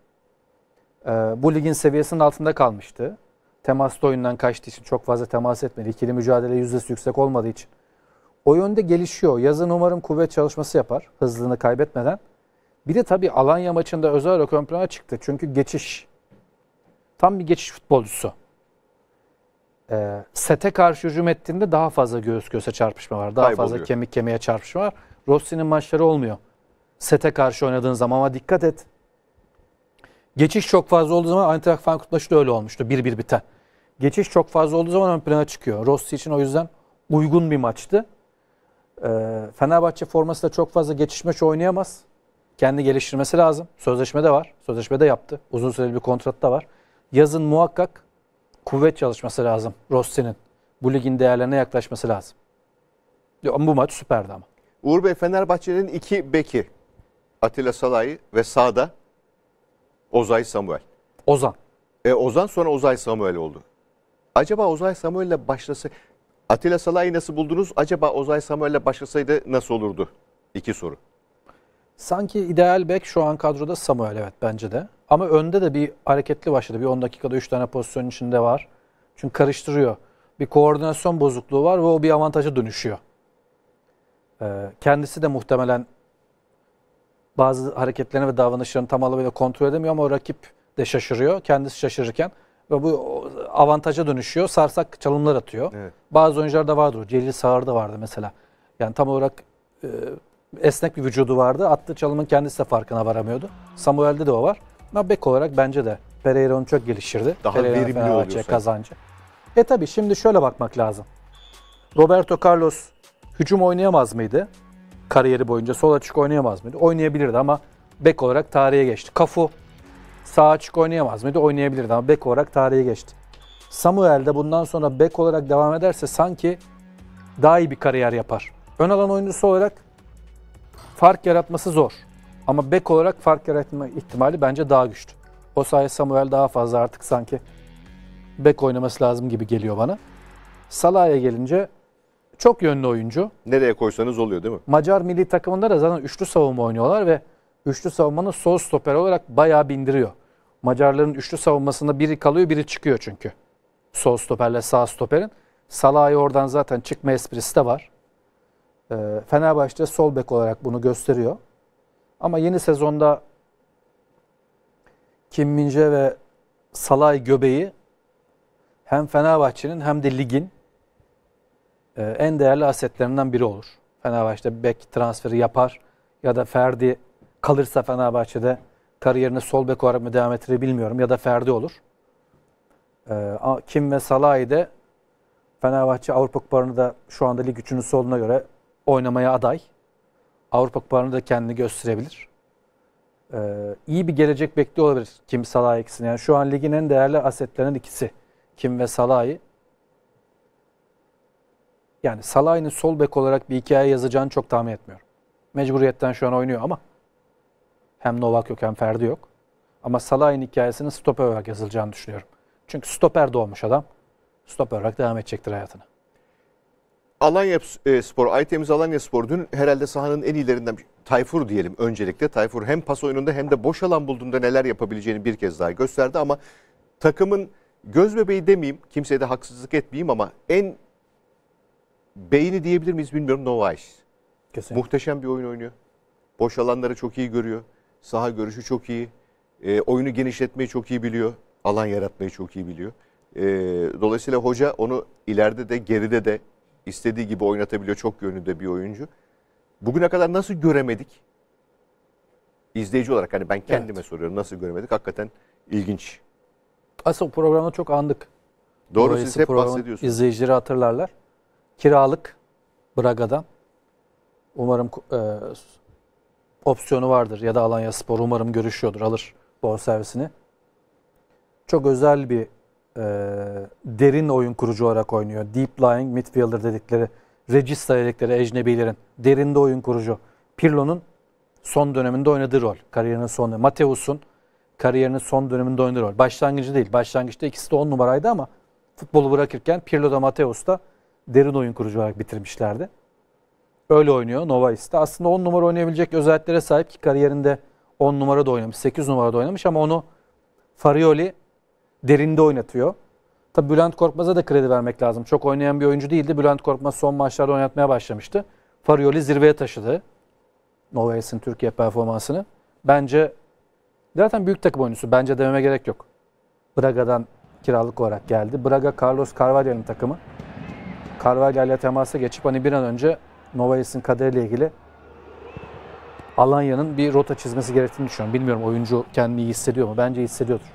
B: ee, bu ligin seviyesinin altında kalmıştı. Temaslı oyundan kaçtığı için çok fazla temas etmedi. İkili mücadele yüzdesi yüksek olmadığı için. O yönde gelişiyor. Yazın umarım kuvvet çalışması yapar hızlığını kaybetmeden. Bir de tabii Alanya maçında özel olarak ön plana çıktı. Çünkü geçiş. Tam bir geçiş futbolcusu. E, sete karşı hücum ettiğinde daha fazla göğüs göğüse çarpışma var. Daha Kayboluyor. fazla kemik kemiğe çarpışma var. Rossi'nin maçları olmuyor. Sete karşı oynadığın zaman ama dikkat et. Geçiş çok fazla olduğu zaman Eintracht Frankfurt maçı da öyle olmuştu. 1-1 biten. Geçiş çok fazla olduğu zaman ön plana çıkıyor. Rossi için o yüzden uygun bir maçtı. Ee, Fenerbahçe forması da çok fazla geçiş maçı oynayamaz. Kendi geliştirmesi lazım. Sözleşme de var. Sözleşme de yaptı. Uzun süreli bir kontrat da var. Yazın muhakkak kuvvet çalışması lazım Rossi'nin. Bu ligin değerlerine yaklaşması lazım. bu maç süperdi ama.
A: Uğur Bey Fenerbahçe'nin iki beki Atilla Salay ve sağda Ozay Samuel. Ozan. E, Ozan sonra Ozay Samuel oldu. Acaba Ozay Samuel ile başlasa... Atilla Salah'ı nasıl buldunuz? Acaba Ozay Samuel ile başlasaydı nasıl olurdu? İki soru.
B: Sanki ideal bek şu an kadroda Samuel evet bence de. Ama önde de bir hareketli başladı. Bir 10 dakikada 3 tane pozisyon içinde var. Çünkü karıştırıyor. Bir koordinasyon bozukluğu var ve o bir avantaja dönüşüyor. Ee, kendisi de muhtemelen bazı hareketlerini ve davranışlarını tam anlamıyla kontrol edemiyor ama o rakip de şaşırıyor. Kendisi şaşırırken ve bu avantaja dönüşüyor. Sarsak çalımlar atıyor. Evet. Bazı da vardır. Celil Sağır da vardı mesela. Yani tam olarak e, esnek bir vücudu vardı. Attığı çalımın kendisi de farkına varamıyordu. Samuel'de de o var. Ama bek olarak bence de Pereira onu çok geliştirdi. Daha Pereira verimli oluyor. Kazancı. E tabi şimdi şöyle bakmak lazım. Roberto Carlos hücum oynayamaz mıydı? kariyeri boyunca sol açık oynayamaz mıydı? Oynayabilirdi ama bek olarak tarihe geçti. Kafu sağ açık oynayamaz mıydı? Oynayabilirdi ama bek olarak tarihe geçti. Samuel de bundan sonra bek olarak devam ederse sanki daha iyi bir kariyer yapar. Ön alan oyuncusu olarak fark yaratması zor. Ama bek olarak fark yaratma ihtimali bence daha güçlü. O sayede Samuel daha fazla artık sanki bek oynaması lazım gibi geliyor bana. Salah'a gelince çok yönlü oyuncu.
A: Nereye koysanız oluyor değil mi?
B: Macar milli takımında da zaten üçlü savunma oynuyorlar ve üçlü savunmanın sol stoper olarak bayağı bindiriyor. Macarların üçlü savunmasında biri kalıyor biri çıkıyor çünkü. Sol stoperle sağ stoperin. Salah'ı oradan zaten çıkma esprisi de var. Ee, Fenerbahçe sol bek olarak bunu gösteriyor. Ama yeni sezonda Kim Mince ve Salay göbeği hem Fenerbahçe'nin hem de ligin ee, en değerli asetlerinden biri olur. Fenerbahçe'de bek transferi yapar ya da Ferdi kalırsa Fenerbahçe'de kariyerine sol bek olarak mı devam ettirir bilmiyorum ya da Ferdi olur. Ee, Kim ve Salah'ı da Fenerbahçe Avrupa Kupalarını da şu anda lig üçüncü soluna göre oynamaya aday. Avrupa Kupalarını da kendini gösterebilir. Ee, iyi bir gelecek bekliyor olabilir Kim Salah ikisini. Yani şu an ligin en değerli asetlerinden ikisi. Kim ve Salah'ı. Yani Salah'ın sol bek olarak bir hikaye yazacağını çok tahmin etmiyorum. Mecburiyetten şu an oynuyor ama hem Novak yok hem Ferdi yok. Ama Salah'ın hikayesinin stoper olarak yazılacağını düşünüyorum. Çünkü stoper doğmuş adam. Stoper olarak devam edecektir hayatına.
A: Alanya e, Spor, Aytemiz Alanya Spor dün herhalde sahanın en iyilerinden Tayfur diyelim öncelikle. Tayfur hem pas oyununda hem de boş alan bulduğunda neler yapabileceğini bir kez daha gösterdi ama takımın göz bebeği demeyeyim, kimseye de haksızlık etmeyeyim ama en beyni diyebilir miyiz bilmiyorum Novaş. Kesinlikle. Muhteşem bir oyun oynuyor. Boş alanları çok iyi görüyor. Saha görüşü çok iyi. E, oyunu genişletmeyi çok iyi biliyor. Alan yaratmayı çok iyi biliyor. E, dolayısıyla hoca onu ileride de geride de istediği gibi oynatabiliyor. Çok yönünde bir oyuncu. Bugüne kadar nasıl göremedik? İzleyici olarak hani ben kendime evet. soruyorum nasıl göremedik? Hakikaten ilginç.
B: Asıl programda çok andık. Doğru Dolayısı siz hep bahsediyorsunuz. İzleyicileri hatırlarlar. Kiralık Braga'dan. Umarım e, opsiyonu vardır ya da Alanya Spor umarım görüşüyordur alır bonservisini. Çok özel bir e, derin oyun kurucu olarak oynuyor. Deep lying midfielder dedikleri, regista dedikleri ecnebilerin derinde oyun kurucu. Pirlo'nun son döneminde oynadığı rol. Kariyerinin son Mateus'un kariyerinin son döneminde oynadığı rol. Başlangıcı değil. Başlangıçta ikisi de 10 numaraydı ama futbolu bırakırken Pirlo da Mateus da derin oyun kurucu olarak bitirmişlerdi. Öyle oynuyor Novais'te. Aslında 10 numara oynayabilecek özelliklere sahip ki kariyerinde 10 numara da oynamış, 8 numara da oynamış ama onu Farioli derinde oynatıyor. Tabi Bülent Korkmaz'a da kredi vermek lazım. Çok oynayan bir oyuncu değildi. Bülent Korkmaz son maçlarda oynatmaya başlamıştı. Farioli zirveye taşıdı. Novais'in Türkiye performansını. Bence zaten büyük takım oyuncusu. Bence dememe gerek yok. Braga'dan kiralık olarak geldi. Braga Carlos Carvalho'nun takımı. Carvalho ile temasa geçip hani bir an önce Novalis'in kaderiyle ilgili Alanya'nın bir rota çizmesi gerektiğini düşünüyorum. Bilmiyorum oyuncu kendini iyi hissediyor mu? Bence hissediyordur.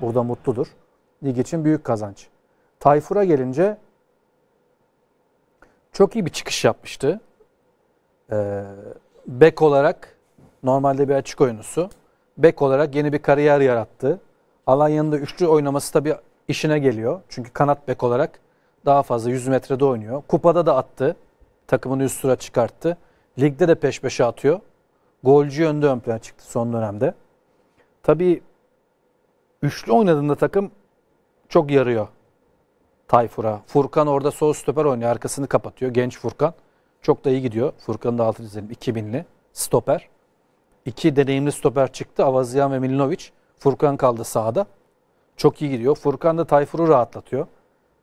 B: Burada mutludur. Lig için büyük kazanç. Tayfur'a gelince çok iyi bir çıkış yapmıştı. Ee, bek olarak normalde bir açık oyuncusu. Bek olarak yeni bir kariyer yarattı. Alanya'nın da üçlü oynaması tabii işine geliyor. Çünkü kanat bek olarak daha fazla 100 metrede oynuyor. Kupada da attı. Takımını üst sıra çıkarttı. Ligde de peş peşe atıyor. Golcü yönde ön plana çıktı son dönemde. Tabii üçlü oynadığında takım çok yarıyor Tayfur'a. Furkan orada sol stoper oynuyor. Arkasını kapatıyor. Genç Furkan. Çok da iyi gidiyor. Furkan'ın da altını dizelim. 2000'li stoper. İki deneyimli stoper çıktı. Avaziyan ve Milinovic. Furkan kaldı sağda. Çok iyi gidiyor. Furkan da Tayfur'u rahatlatıyor.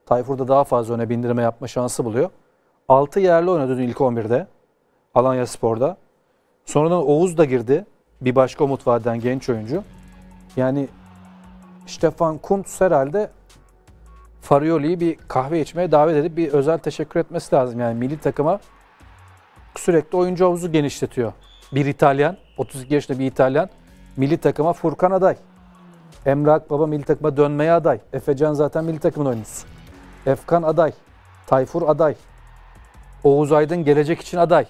B: Tayfur'da daha fazla öne bindirme yapma şansı buluyor. 6 yerli oynadı ilk 11'de. Alanya Spor'da. Sonradan Oğuz da girdi. Bir başka umut vadeden genç oyuncu. Yani Stefan Kuntz herhalde Farioli'yi bir kahve içmeye davet edip bir özel teşekkür etmesi lazım. Yani milli takıma sürekli oyuncu havuzu genişletiyor. Bir İtalyan, 32 yaşında bir İtalyan. Milli takıma Furkan aday. Emrah Baba milli takıma dönmeye aday. Efecan zaten milli takımın oyuncusu. Efkan aday. Tayfur aday. Oğuz Aydın gelecek için aday.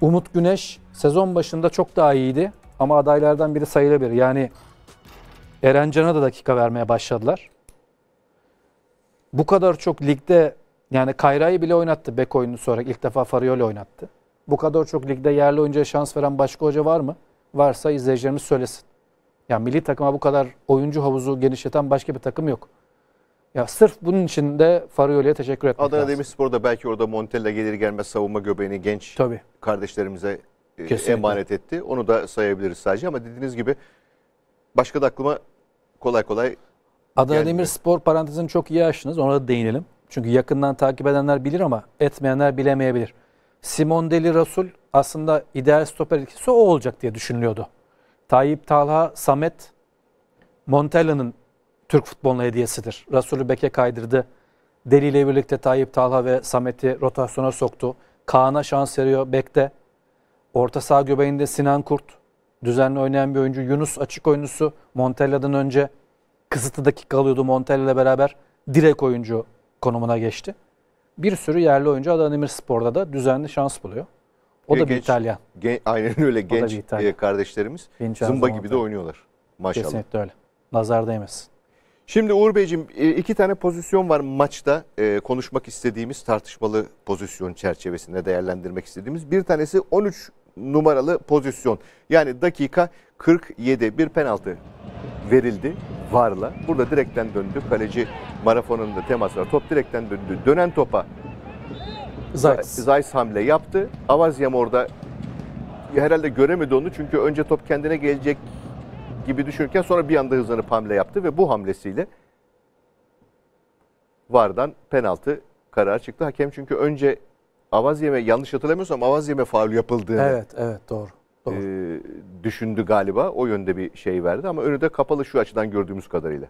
B: Umut Güneş sezon başında çok daha iyiydi ama adaylardan biri sayılabilir. Yani Eren Can'a da dakika vermeye başladılar. Bu kadar çok ligde yani Kayra'yı bile oynattı bek oyunu sonra ilk defa Farioli oynattı. Bu kadar çok ligde yerli oyuncuya şans veren başka hoca var mı? Varsa izleyicilerimiz söylesin. Yani milli takıma bu kadar oyuncu havuzu genişleten başka bir takım yok. Ya sırf bunun için de Farioli'ye teşekkür etmek Adana lazım. Adana
A: Demirspor belki orada Montella gelir gelmez savunma göbeğini genç Tabii. kardeşlerimize e, Kesinlikle. emanet etti. Onu da sayabiliriz sadece ama dediğiniz gibi başka da aklıma kolay kolay Adana
B: Demirspor parantezini çok iyi açtınız. Ona da değinelim. Çünkü yakından takip edenler bilir ama etmeyenler bilemeyebilir. Simon Deli Rasul aslında ideal stoper ikisi o olacak diye düşünülüyordu. Tayyip Talha, Samet, Montella'nın Türk futboluna hediyesidir. Resulü Bek'e kaydırdı. Deli ile birlikte Tayyip Talha ve Samet'i rotasyona soktu. Kaan'a şans veriyor Bek'te. Orta sağ göbeğinde Sinan Kurt. Düzenli oynayan bir oyuncu. Yunus açık oyuncusu. Montella'dan önce kısıtlı dakika alıyordu Montella ile beraber. Direkt oyuncu konumuna geçti. Bir sürü yerli oyuncu Adana Spor'da da düzenli şans buluyor.
A: O da bir İtalyan. Gen, aynen öyle genç e, kardeşlerimiz Vincenzo zımba gibi de oynuyorlar. Maşallah. Kesinlikle
B: öyle. Nazar değmesin.
A: Şimdi Uğur Beyciğim e, iki tane pozisyon var maçta e, konuşmak istediğimiz tartışmalı pozisyon çerçevesinde değerlendirmek istediğimiz. Bir tanesi 13 numaralı pozisyon yani dakika 47 bir penaltı verildi varla. Burada direkten döndü kaleci marafonun da temasına top direkten döndü. Dönen topa Zayt Zayt hamle yaptı. Avazyam orada herhalde göremedi onu çünkü önce top kendine gelecek gibi düşünürken sonra bir anda hızlanıp hamle yaptı ve bu hamlesiyle VAR'dan penaltı kararı çıktı. Hakem çünkü önce avaz yeme yanlış hatırlamıyorsam avaz yeme faul yapıldığını evet, evet, doğru, doğru. E, düşündü galiba. O yönde bir şey verdi ama önü de kapalı şu açıdan gördüğümüz kadarıyla.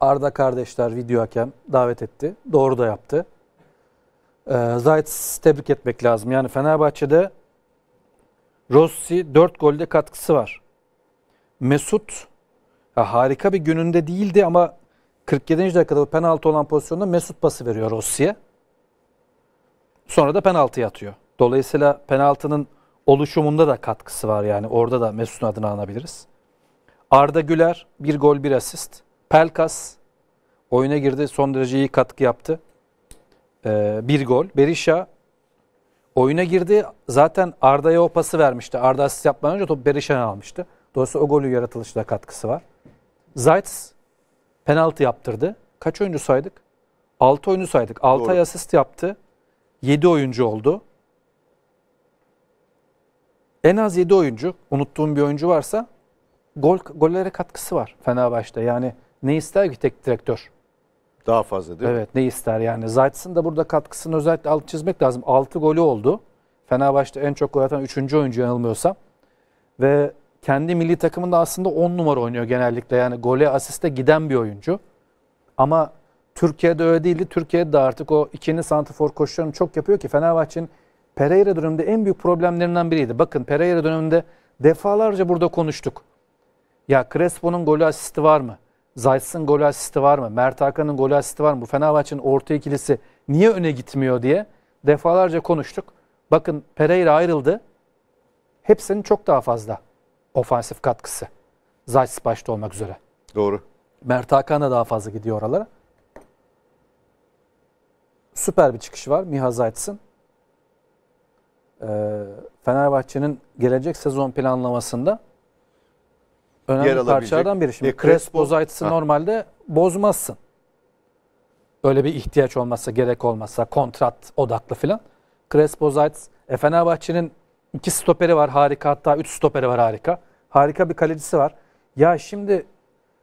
B: Arda kardeşler video hakem davet etti. Doğru da yaptı. Ee, tebrik etmek lazım. Yani Fenerbahçe'de Rossi 4 golde katkısı var. Mesut ya harika bir gününde değildi ama 47. dakikada bu penaltı olan pozisyonda Mesut pası veriyor Rossi'ye. Sonra da penaltıya atıyor. Dolayısıyla penaltının oluşumunda da katkısı var yani. Orada da Mesut'un adını anabiliriz. Arda Güler bir gol bir asist. Pelkas oyuna girdi son derece iyi katkı yaptı. Ee, bir gol. Berisha oyuna girdi. Zaten Arda'ya o pası vermişti. Arda asist yapmadan önce top Berisha'ya almıştı. Dolayısıyla o golü yaratılışına katkısı var. Zayt's penaltı yaptırdı. Kaç oyuncu saydık? 6 oyuncu saydık. 6 ay asist yaptı. 7 oyuncu oldu. En az 7 oyuncu, unuttuğum bir oyuncu varsa gol gollere katkısı var Fenerbahçe'de. Yani ne ister ki tek direktör?
A: Daha fazla değil Evet
B: ne ister yani. Zayt'sın da burada katkısını özellikle alt çizmek lazım. 6 golü oldu. Fenerbahçe'de en çok gol atan 3. oyuncu yanılmıyorsam. Ve kendi milli takımında aslında 10 numara oynuyor genellikle. Yani gole asiste giden bir oyuncu. Ama Türkiye'de öyle değildi. Türkiye'de de artık o ikini santifor koşularını çok yapıyor ki Fenerbahçe'nin Pereira döneminde en büyük problemlerinden biriydi. Bakın Pereira döneminde defalarca burada konuştuk. Ya Crespo'nun golü asisti var mı? Zayt'sın golü asisti var mı? Mert Hakan'ın golü asisti var mı? Bu Fenerbahçe'nin orta ikilisi niye öne gitmiyor diye defalarca konuştuk. Bakın Pereira ayrıldı. Hepsinin çok daha fazla ofansif katkısı. Zayt başta olmak üzere. Doğru. Mert Hakan da daha fazla gidiyor oralara. Süper bir çıkış var Miha Zayt'sın. Ee, Fenerbahçe'nin gelecek sezon planlamasında
A: önemli Yer parçalardan biri. Şimdi e, Crespo Zayt'sı
B: normalde bozmazsın. Öyle bir ihtiyaç olmazsa, gerek olmazsa, kontrat odaklı filan. Crespo Zayt, e, Fenerbahçe'nin iki stoperi var harika hatta üç stoperi var harika. Harika bir kalecisi var. Ya şimdi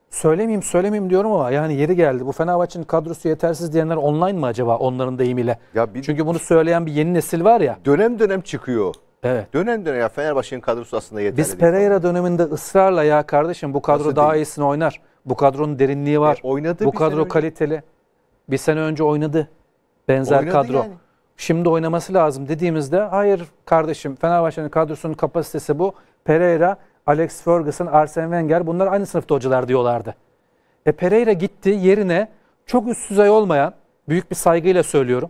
B: söylemeyeyim söylemeyeyim diyorum ama yani yeri geldi. Bu Fenerbahçe'nin kadrosu yetersiz diyenler online mı acaba onların deyimiyle? Ya bir, Çünkü bunu söyleyen bir yeni nesil var ya. Dönem dönem çıkıyor. Evet.
A: Dönem dönem ya Fenerbahçe'nin kadrosu aslında yeterli. Biz
B: Pereira döneminde ısrarla ya kardeşim bu kadro Nasıl daha değil? iyisini oynar. Bu kadronun derinliği e, var. E, oynadı bu kadro kaliteli. Önce. Bir sene önce oynadı. Benzer oynadı kadro. Yani. Şimdi oynaması lazım dediğimizde hayır kardeşim Fenerbahçe'nin kadrosunun kapasitesi bu. Pereira Alex Ferguson, Arsene Wenger bunlar aynı sınıfta hocalar diyorlardı. E Pereira gitti yerine çok üst düzey olmayan, büyük bir saygıyla söylüyorum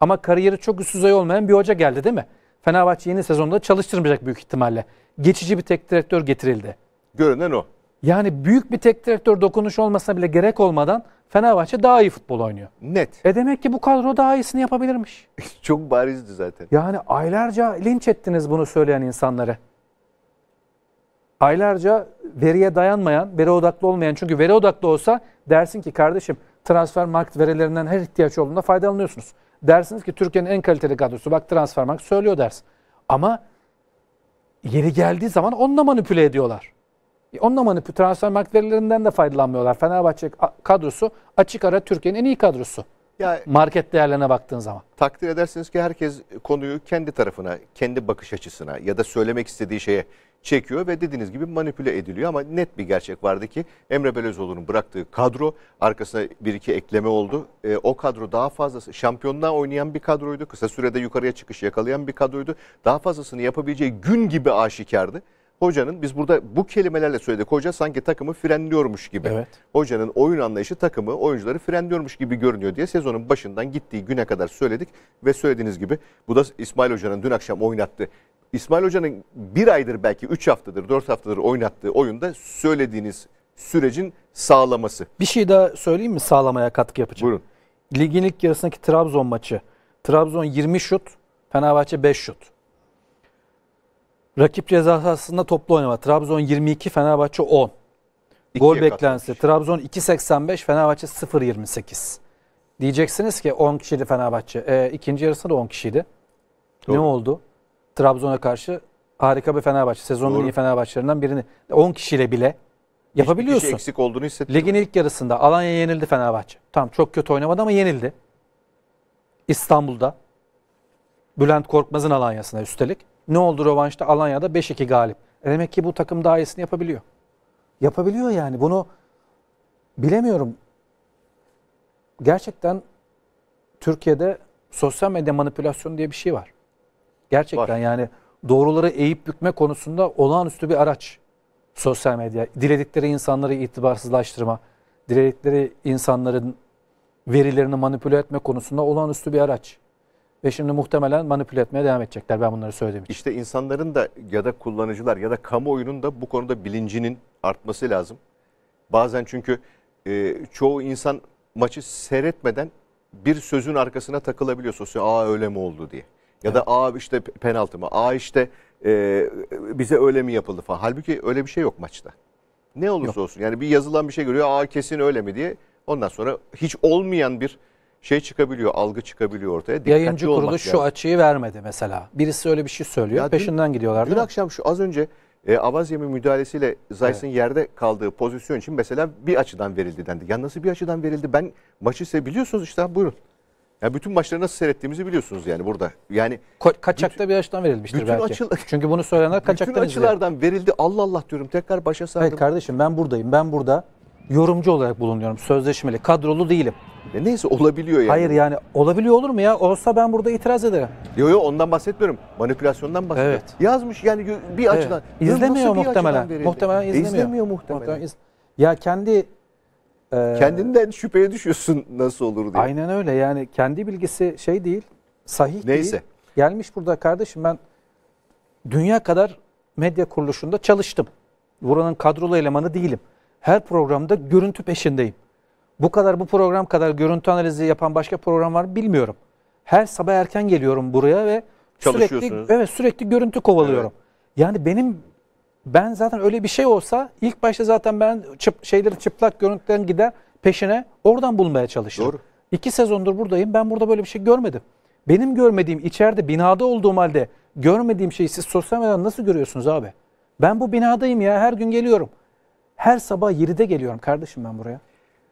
B: ama kariyeri çok üst düzey olmayan bir hoca geldi değil mi? Fenerbahçe yeni sezonda çalıştırmayacak büyük ihtimalle. Geçici bir tek direktör getirildi. Görünen o. Yani büyük bir tek direktör dokunuş olmasına bile gerek olmadan Fenerbahçe daha iyi futbol oynuyor. Net. E demek ki bu kadro daha iyisini yapabilirmiş. Çok barizdi zaten. Yani aylarca linç ettiniz bunu söyleyen insanları aylarca veriye dayanmayan, veri odaklı olmayan çünkü veri odaklı olsa dersin ki kardeşim transfer Transfermarkt verilerinden her ihtiyaç olduğunda faydalanıyorsunuz. Dersiniz ki Türkiye'nin en kaliteli kadrosu bak transfer Transfermarkt söylüyor ders. Ama yeri geldiği zaman onunla manipüle ediyorlar. E, onunla manipüle Transfermarkt verilerinden de faydalanmıyorlar. Fenerbahçe kadrosu açık ara Türkiye'nin en iyi kadrosu.
A: Ya, Market değerlerine baktığın zaman. Takdir edersiniz ki herkes konuyu kendi tarafına, kendi bakış açısına ya da söylemek istediği şeye çekiyor ve dediğiniz gibi manipüle ediliyor. Ama net bir gerçek vardı ki Emre Belözoğlu'nun bıraktığı kadro arkasına bir iki ekleme oldu. E, o kadro daha fazlası şampiyonluğa oynayan bir kadroydu. Kısa sürede yukarıya çıkış yakalayan bir kadroydu. Daha fazlasını yapabileceği gün gibi aşikardı hocanın biz burada bu kelimelerle söyledik. Hoca sanki takımı frenliyormuş gibi. Evet. Hocanın oyun anlayışı takımı oyuncuları frenliyormuş gibi görünüyor diye sezonun başından gittiği güne kadar söyledik ve söylediğiniz gibi bu da İsmail Hoca'nın dün akşam oynattı İsmail Hoca'nın bir aydır belki üç haftadır dört haftadır oynattığı oyunda söylediğiniz sürecin sağlaması. Bir
B: şey daha söyleyeyim mi sağlamaya katkı yapacak? Buyurun. Ligin ilk yarısındaki Trabzon maçı. Trabzon 20 şut, Fenerbahçe 5 şut. Rakip ceza sahasında toplu oynama. Trabzon 22, Fenerbahçe 10. İkiye Gol beklense Trabzon 2.85, Fenerbahçe 0.28. Diyeceksiniz ki 10 kişiydi Fenerbahçe. E, ikinci yarısında da 10 kişiydi. Doğru. Ne oldu? Trabzon'a karşı harika bir Fenerbahçe. Sezonun Doğru. iyi Fenerbahçelerinden birini 10 kişiyle bile yapabiliyorsun. Hiçbir kişi eksik olduğunu hissettim. Ligin ilk yarısında Alanya yenildi Fenerbahçe. Tamam çok kötü oynamadı ama yenildi. İstanbul'da. Bülent Korkmaz'ın Alanya'sına üstelik. Ne oldu rövanşta? Alanya'da 5-2 galip. E demek ki bu takım daha iyisini yapabiliyor. Yapabiliyor yani. Bunu bilemiyorum. Gerçekten Türkiye'de sosyal medya manipülasyonu diye bir şey var. Gerçekten Var. yani doğruları eğip bükme konusunda olağanüstü bir araç sosyal medya. Diledikleri insanları itibarsızlaştırma, diledikleri insanların verilerini manipüle etme konusunda olağanüstü bir araç. Ve şimdi muhtemelen manipüle etmeye devam edecekler ben bunları söylediğim
A: için. İşte insanların da ya da kullanıcılar ya da kamuoyunun da bu konuda bilincinin artması lazım. Bazen çünkü e, çoğu insan maçı seyretmeden bir sözün arkasına takılabiliyor sosyal. Aa öyle mi oldu diye. Ya da a işte penaltı mı? A işte e, bize öyle mi yapıldı falan. Halbuki öyle bir şey yok maçta. Ne olursa olsun yani bir yazılan bir şey görüyor. Aa kesin öyle mi diye. Ondan sonra hiç olmayan bir şey çıkabiliyor, algı çıkabiliyor ortaya. Dikkatli Yayıncı kuruluş şu lazım.
B: açıyı vermedi mesela. Birisi öyle bir şey söylüyor, Ya dün- peşinden
A: gidiyorlar Dün mi? akşam şu az önce e, Avazyemi müdahalesiyle Zayt'ın yerde kaldığı pozisyon için mesela bir açıdan verildi dendi. Ya nasıl bir açıdan verildi? Ben maçı ise biliyorsunuz işte buyurun. Ya bütün maçları nasıl seyrettiğimizi biliyorsunuz yani burada. Yani Ko kaçakta bütün, bir açıdan verilmiştir bütün belki. Açıl
B: Çünkü bunu söyleyenler kaçaktan Bütün açılardan izliyor. verildi. Allah Allah diyorum tekrar başa sardım. Hayır kardeşim ben buradayım. Ben burada yorumcu olarak bulunuyorum. Sözleşmeli, kadrolu değilim. Ne neyse olabiliyor yani. Hayır yani
A: olabiliyor olur mu ya? Olsa ben burada itiraz ederim. Yok yok ondan bahsetmiyorum. Manipülasyondan bahsediyorum. Evet. Yazmış yani bir açıdan. Evet. İzlemiyor muhtemelen. Açıdan muhtemelen e, izlemiyor. E izlemiyor
B: muhtemelen. muhtemelen iz ya kendi ee,
A: Kendinden şüpheye düşüyorsun nasıl olur
B: diye. Aynen öyle yani kendi bilgisi şey değil, sahih Neyse. değil. Gelmiş burada kardeşim ben dünya kadar medya kuruluşunda çalıştım. Buranın kadrolu elemanı değilim. Her programda görüntü peşindeyim. Bu kadar bu program kadar görüntü analizi yapan başka program var mı bilmiyorum. Her sabah erken geliyorum buraya ve sürekli evet sürekli görüntü kovalıyorum. Evet. Yani benim ben zaten öyle bir şey olsa ilk başta zaten ben çıp, şeyleri çıplak görüntülerin gider peşine oradan bulmaya çalışırım. Doğru. İki sezondur buradayım ben burada böyle bir şey görmedim. Benim görmediğim içeride binada olduğum halde görmediğim şeyi siz sosyal medyadan nasıl görüyorsunuz abi? Ben bu binadayım ya her gün geliyorum. Her sabah 7'de geliyorum kardeşim ben buraya.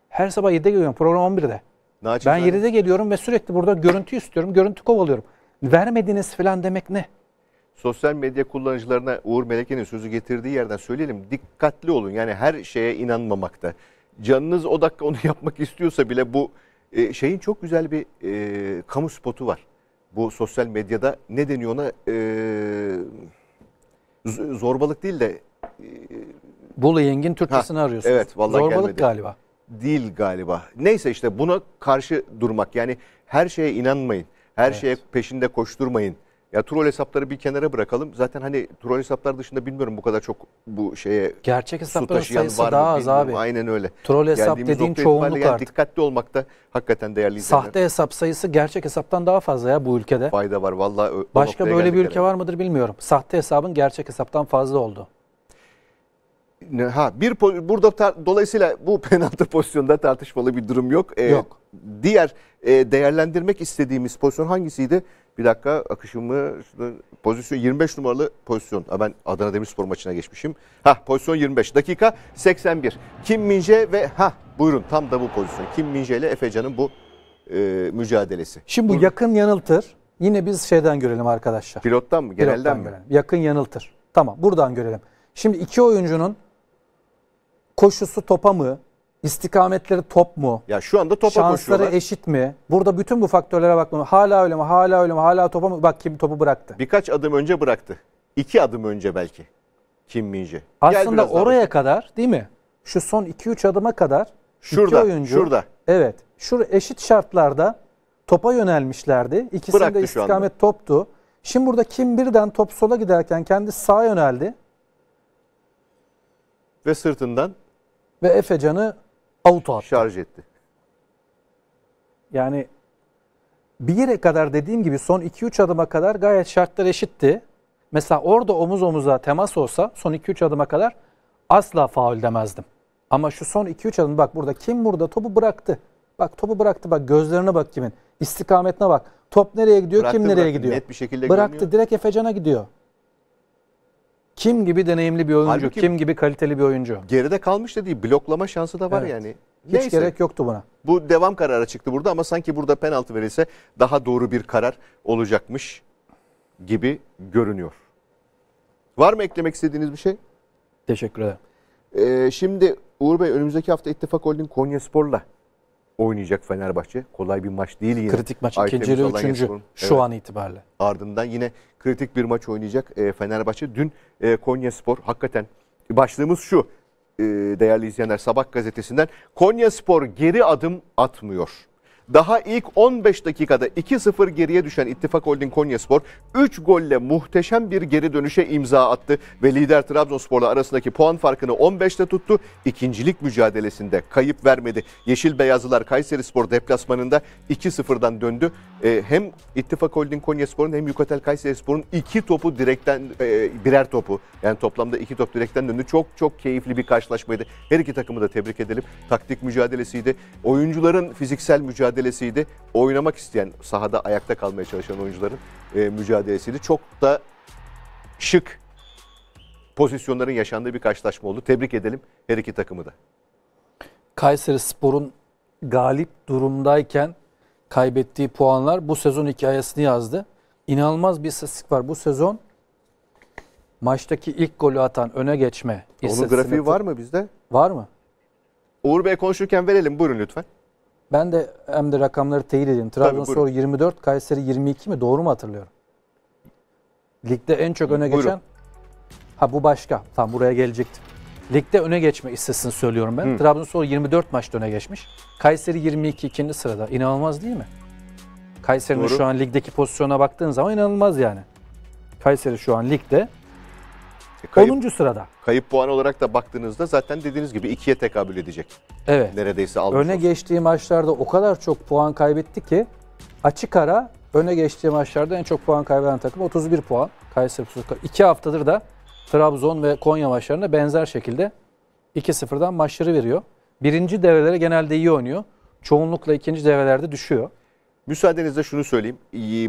B: Her sabah 7'de geliyorum program 11'de. Naçizane. Ben 7'de geliyorum ve sürekli burada görüntü istiyorum, görüntü kovalıyorum. Vermediniz falan demek ne?
A: sosyal medya kullanıcılarına Uğur Meleke'nin sözü getirdiği yerden söyleyelim. Dikkatli olun yani her şeye inanmamakta. Canınız o dakika onu yapmak istiyorsa bile bu e, şeyin çok güzel bir e, kamu spotu var. Bu sosyal medyada ne deniyor ona? E, zorbalık değil de... E,
B: yengin Türkçesini ha, arıyorsunuz. Evet vallahi Zorbalık gelmedi. galiba.
A: Değil galiba. Neyse işte buna karşı durmak. Yani her şeye inanmayın. Her evet. şeye peşinde koşturmayın ya troll hesapları bir kenara bırakalım. Zaten hani troll hesaplar dışında bilmiyorum bu kadar çok bu şeye Gerçek hesapların sayısı var daha az abi. Aynen öyle. Troll hesap Geldiğimiz dediğin çoğunluk yani artık. Dikkatli da hakikaten değerli. Sahte hesap sayısı gerçek hesaptan daha fazla ya bu ülkede. Fayda var vallahi. Başka böyle bir ülke
B: var mıdır bilmiyorum. Sahte hesabın gerçek hesaptan fazla oldu.
A: Ha bir burada dolayısıyla bu penaltı pozisyonda tartışmalı bir durum yok. Ee, yok. Diğer e, değerlendirmek istediğimiz pozisyon hangisiydi? Bir dakika akışımı pozisyon 25 numaralı pozisyon. ben Adana Demirspor maçına geçmişim. Ha pozisyon 25. Dakika 81. Kim mince ve ha buyurun tam da bu pozisyon. Kim mince ile Efecan'ın bu e, mücadelesi.
B: Şimdi bu yakın yanıltır. Yine biz şeyden görelim arkadaşlar.
A: Pilottan mı? Genelden Pilottan mi? Görelim. Yakın
B: yanıltır. Tamam buradan görelim. Şimdi iki oyuncunun koşusu topa mı, İstikametleri top mu?
A: Ya şu anda topa Şansları koşuyorlar.
B: eşit mi? Burada bütün bu
A: faktörlere bakmam. Hala öyle mi? Hala öyle mi? Hala topa mı? Bak kim topu bıraktı. Birkaç adım önce bıraktı. İki adım önce belki. Kim Minji. Aslında oraya daha. kadar değil mi?
B: Şu son 2-3 adıma kadar şurada, iki oyuncu. Şurada. Evet. Şu eşit şartlarda topa yönelmişlerdi. İkisinde bıraktı istikamet toptu. Şimdi burada kim birden top sola giderken kendi sağa yöneldi.
A: Ve sırtından.
B: Ve Efecan'ı Auto attı. Şarj etti. Yani bir yere kadar dediğim gibi son 2-3 adıma kadar gayet şartlar eşitti. Mesela orada omuz omuza temas olsa son 2-3 adıma kadar asla faul demezdim. Ama şu son 2-3 adım bak burada kim burada topu bıraktı. Bak topu bıraktı bak gözlerine bak kimin. İstikametine bak. Top nereye gidiyor bıraktı, kim nereye bıraktı. gidiyor. Net bir şekilde Bıraktı görünüyor. direkt Efecan'a gidiyor. Kim gibi deneyimli bir oyuncu, Halbuki kim gibi kaliteli bir oyuncu. Geride
A: kalmış da değil, bloklama şansı da var evet. yani. Hiç Neyse. gerek yoktu buna. Bu devam kararı çıktı burada ama sanki burada penaltı verilse daha doğru bir karar olacakmış gibi görünüyor. Var mı eklemek istediğiniz bir şey? Teşekkür ederim. Ee, şimdi Uğur Bey önümüzdeki hafta İttifak Holding Konya Spor'la oynayacak Fenerbahçe. Kolay bir maç değil yine. Kritik maç Ay, ikinci üçüncü şu evet. an itibariyle. Ardından yine kritik bir maç oynayacak e, Fenerbahçe. Dün e, Konya Spor hakikaten başlığımız şu e, değerli izleyenler Sabah gazetesinden Konya Spor geri adım atmıyor. Daha ilk 15 dakikada 2-0 geriye düşen İttifak Holding Konyaspor 3 golle muhteşem bir geri dönüşe imza attı ve lider Trabzonspor'la arasındaki puan farkını 15'te tuttu. İkincilik mücadelesinde kayıp vermedi. Yeşil Beyazlılar Kayserispor deplasmanında 2-0'dan döndü. Ee, hem İttifak Holding Konyaspor'un hem Yukatel Kayserispor'un iki topu direkten e, birer topu yani toplamda iki top direkten döndü. Çok çok keyifli bir karşılaşmaydı. Her iki takımı da tebrik edelim. Taktik mücadelesiydi. Oyuncuların fiziksel mücadelesi mücadelesiydi. Oynamak isteyen, sahada ayakta kalmaya çalışan oyuncuların e, mücadelesiydi. Çok da şık pozisyonların yaşandığı bir karşılaşma oldu. Tebrik edelim her iki takımı da.
B: Kayseri Spor'un galip durumdayken kaybettiği puanlar bu sezon hikayesini yazdı. İnanılmaz bir istatistik var. Bu sezon maçtaki ilk golü atan öne geçme. Onun grafiği var mı bizde? Var mı?
A: Uğur Bey konuşurken verelim. Buyurun lütfen.
B: Ben de hem de rakamları teyit edeyim. Trabzonspor 24, Kayseri 22 mi? Doğru mu hatırlıyorum? Ligde en çok öne geçen... Buyurun. Ha bu başka. Tam buraya gelecektim. Ligde öne geçme istesini söylüyorum ben. Hı. Trabzonspor 24 maçta öne geçmiş. Kayseri 22 ikinci sırada. İnanılmaz değil mi? Kayseri'nin Doğru. şu an ligdeki pozisyona baktığın zaman inanılmaz yani. Kayseri şu an ligde e, kayıp, 10. sırada.
A: Kayıp puan olarak da baktığınızda zaten dediğiniz gibi ikiye tekabül edecek. Evet. Neredeyse almış. Öne olsun.
B: geçtiği maçlarda o kadar çok puan kaybetti ki açık ara öne geçtiği maçlarda en çok puan kaybeden takım 31 puan. Kayseri Spor. 2 haftadır da Trabzon ve Konya maçlarında benzer şekilde 2-0'dan maçları veriyor. Birinci devrelere genelde iyi oynuyor. Çoğunlukla ikinci devrelerde düşüyor.
A: Müsaadenizle şunu söyleyeyim.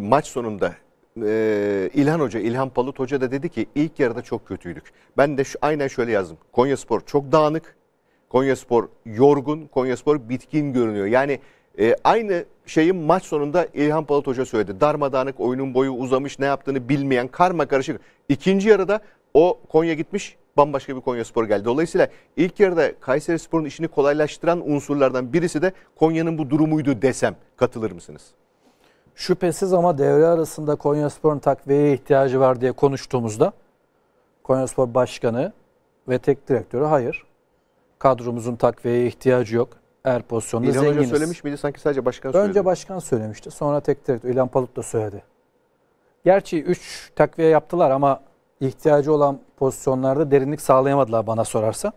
A: Maç sonunda e, İlhan Hoca, İlhan Palut Hoca da dedi ki ilk yarıda çok kötüydük. Ben de şu, aynen şöyle yazdım. Konya Spor çok dağınık. Konya Spor yorgun. Konya Spor bitkin görünüyor. Yani e, aynı şeyi maç sonunda İlhan Palut Hoca söyledi. Darmadağınık, oyunun boyu uzamış, ne yaptığını bilmeyen, karma karışık. İkinci yarıda o Konya gitmiş, bambaşka bir Konya Spor geldi. Dolayısıyla ilk yarıda Kayseri Spor'un işini kolaylaştıran unsurlardan birisi de Konya'nın bu durumuydu desem katılır mısınız?
B: şüphesiz ama devre arasında Konyaspor'un takviyeye ihtiyacı var diye konuştuğumuzda Konyaspor Başkanı ve tek direktörü hayır. Kadromuzun takviyeye ihtiyacı yok. Er pozisyonda İlhan zenginiz. Hoca söylemiş miydi
A: sanki sadece başkan söyledi? Önce
B: başkan söylemişti. Sonra tek direktör İlhan Palut da söyledi. Gerçi 3 takviye yaptılar ama ihtiyacı olan pozisyonlarda derinlik sağlayamadılar bana sorarsan.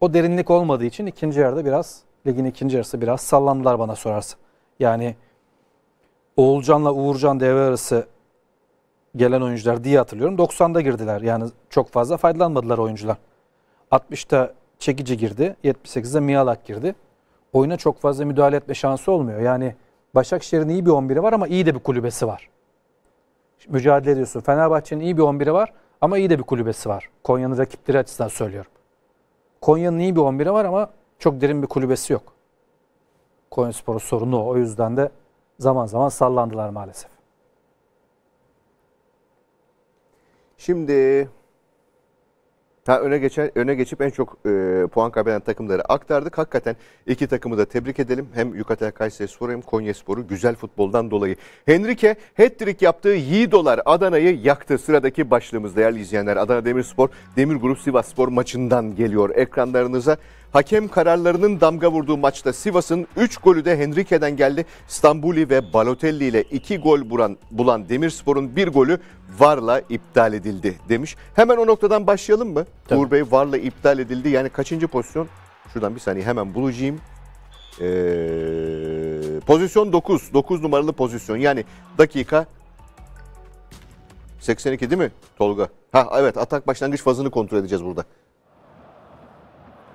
B: O derinlik olmadığı için ikinci yarıda biraz ligin ikinci yarısı biraz sallandılar bana sorarsan. Yani Oğulcan'la Uğurcan devre arası gelen oyuncular diye hatırlıyorum. 90'da girdiler. Yani çok fazla faydalanmadılar oyuncular. 60'ta çekici girdi. 78'de Miyalak girdi. Oyuna çok fazla müdahale etme şansı olmuyor. Yani Başakşehir'in iyi bir 11'i var ama iyi de bir kulübesi var. Mücadele ediyorsun. Fenerbahçe'nin iyi bir 11'i var ama iyi de bir kulübesi var. Konya'nın rakipleri açısından söylüyorum. Konya'nın iyi bir 11'i var ama çok derin bir kulübesi yok. Konyaspor'un sorunu o. O yüzden de zaman zaman sallandılar maalesef.
A: Şimdi ha, öne geçen öne geçip en çok e, puan kaybeden takımları aktardık. Hakikaten iki takımı da tebrik edelim. Hem Yukatel Kayseri hem Konyaspor'u güzel futboldan dolayı. Henrique hat-trick yaptığı dolar Adana'yı yaktı. Sıradaki başlığımız değerli izleyenler Adana Demirspor Demir Grup Sivasspor maçından geliyor ekranlarınıza. Hakem kararlarının damga vurduğu maçta Sivas'ın 3 golü de Henrique'den geldi. Stambuli ve Balotelli ile 2 gol bulan, bulan Demirspor'un 1 golü VAR'la iptal edildi demiş. Hemen o noktadan başlayalım mı? Tabii. Uğur Bey VAR'la iptal edildi. Yani kaçıncı pozisyon? Şuradan bir saniye hemen bulacağım. Ee, pozisyon 9. 9 numaralı pozisyon. Yani dakika 82 değil mi Tolga? Ha evet atak başlangıç fazını kontrol edeceğiz burada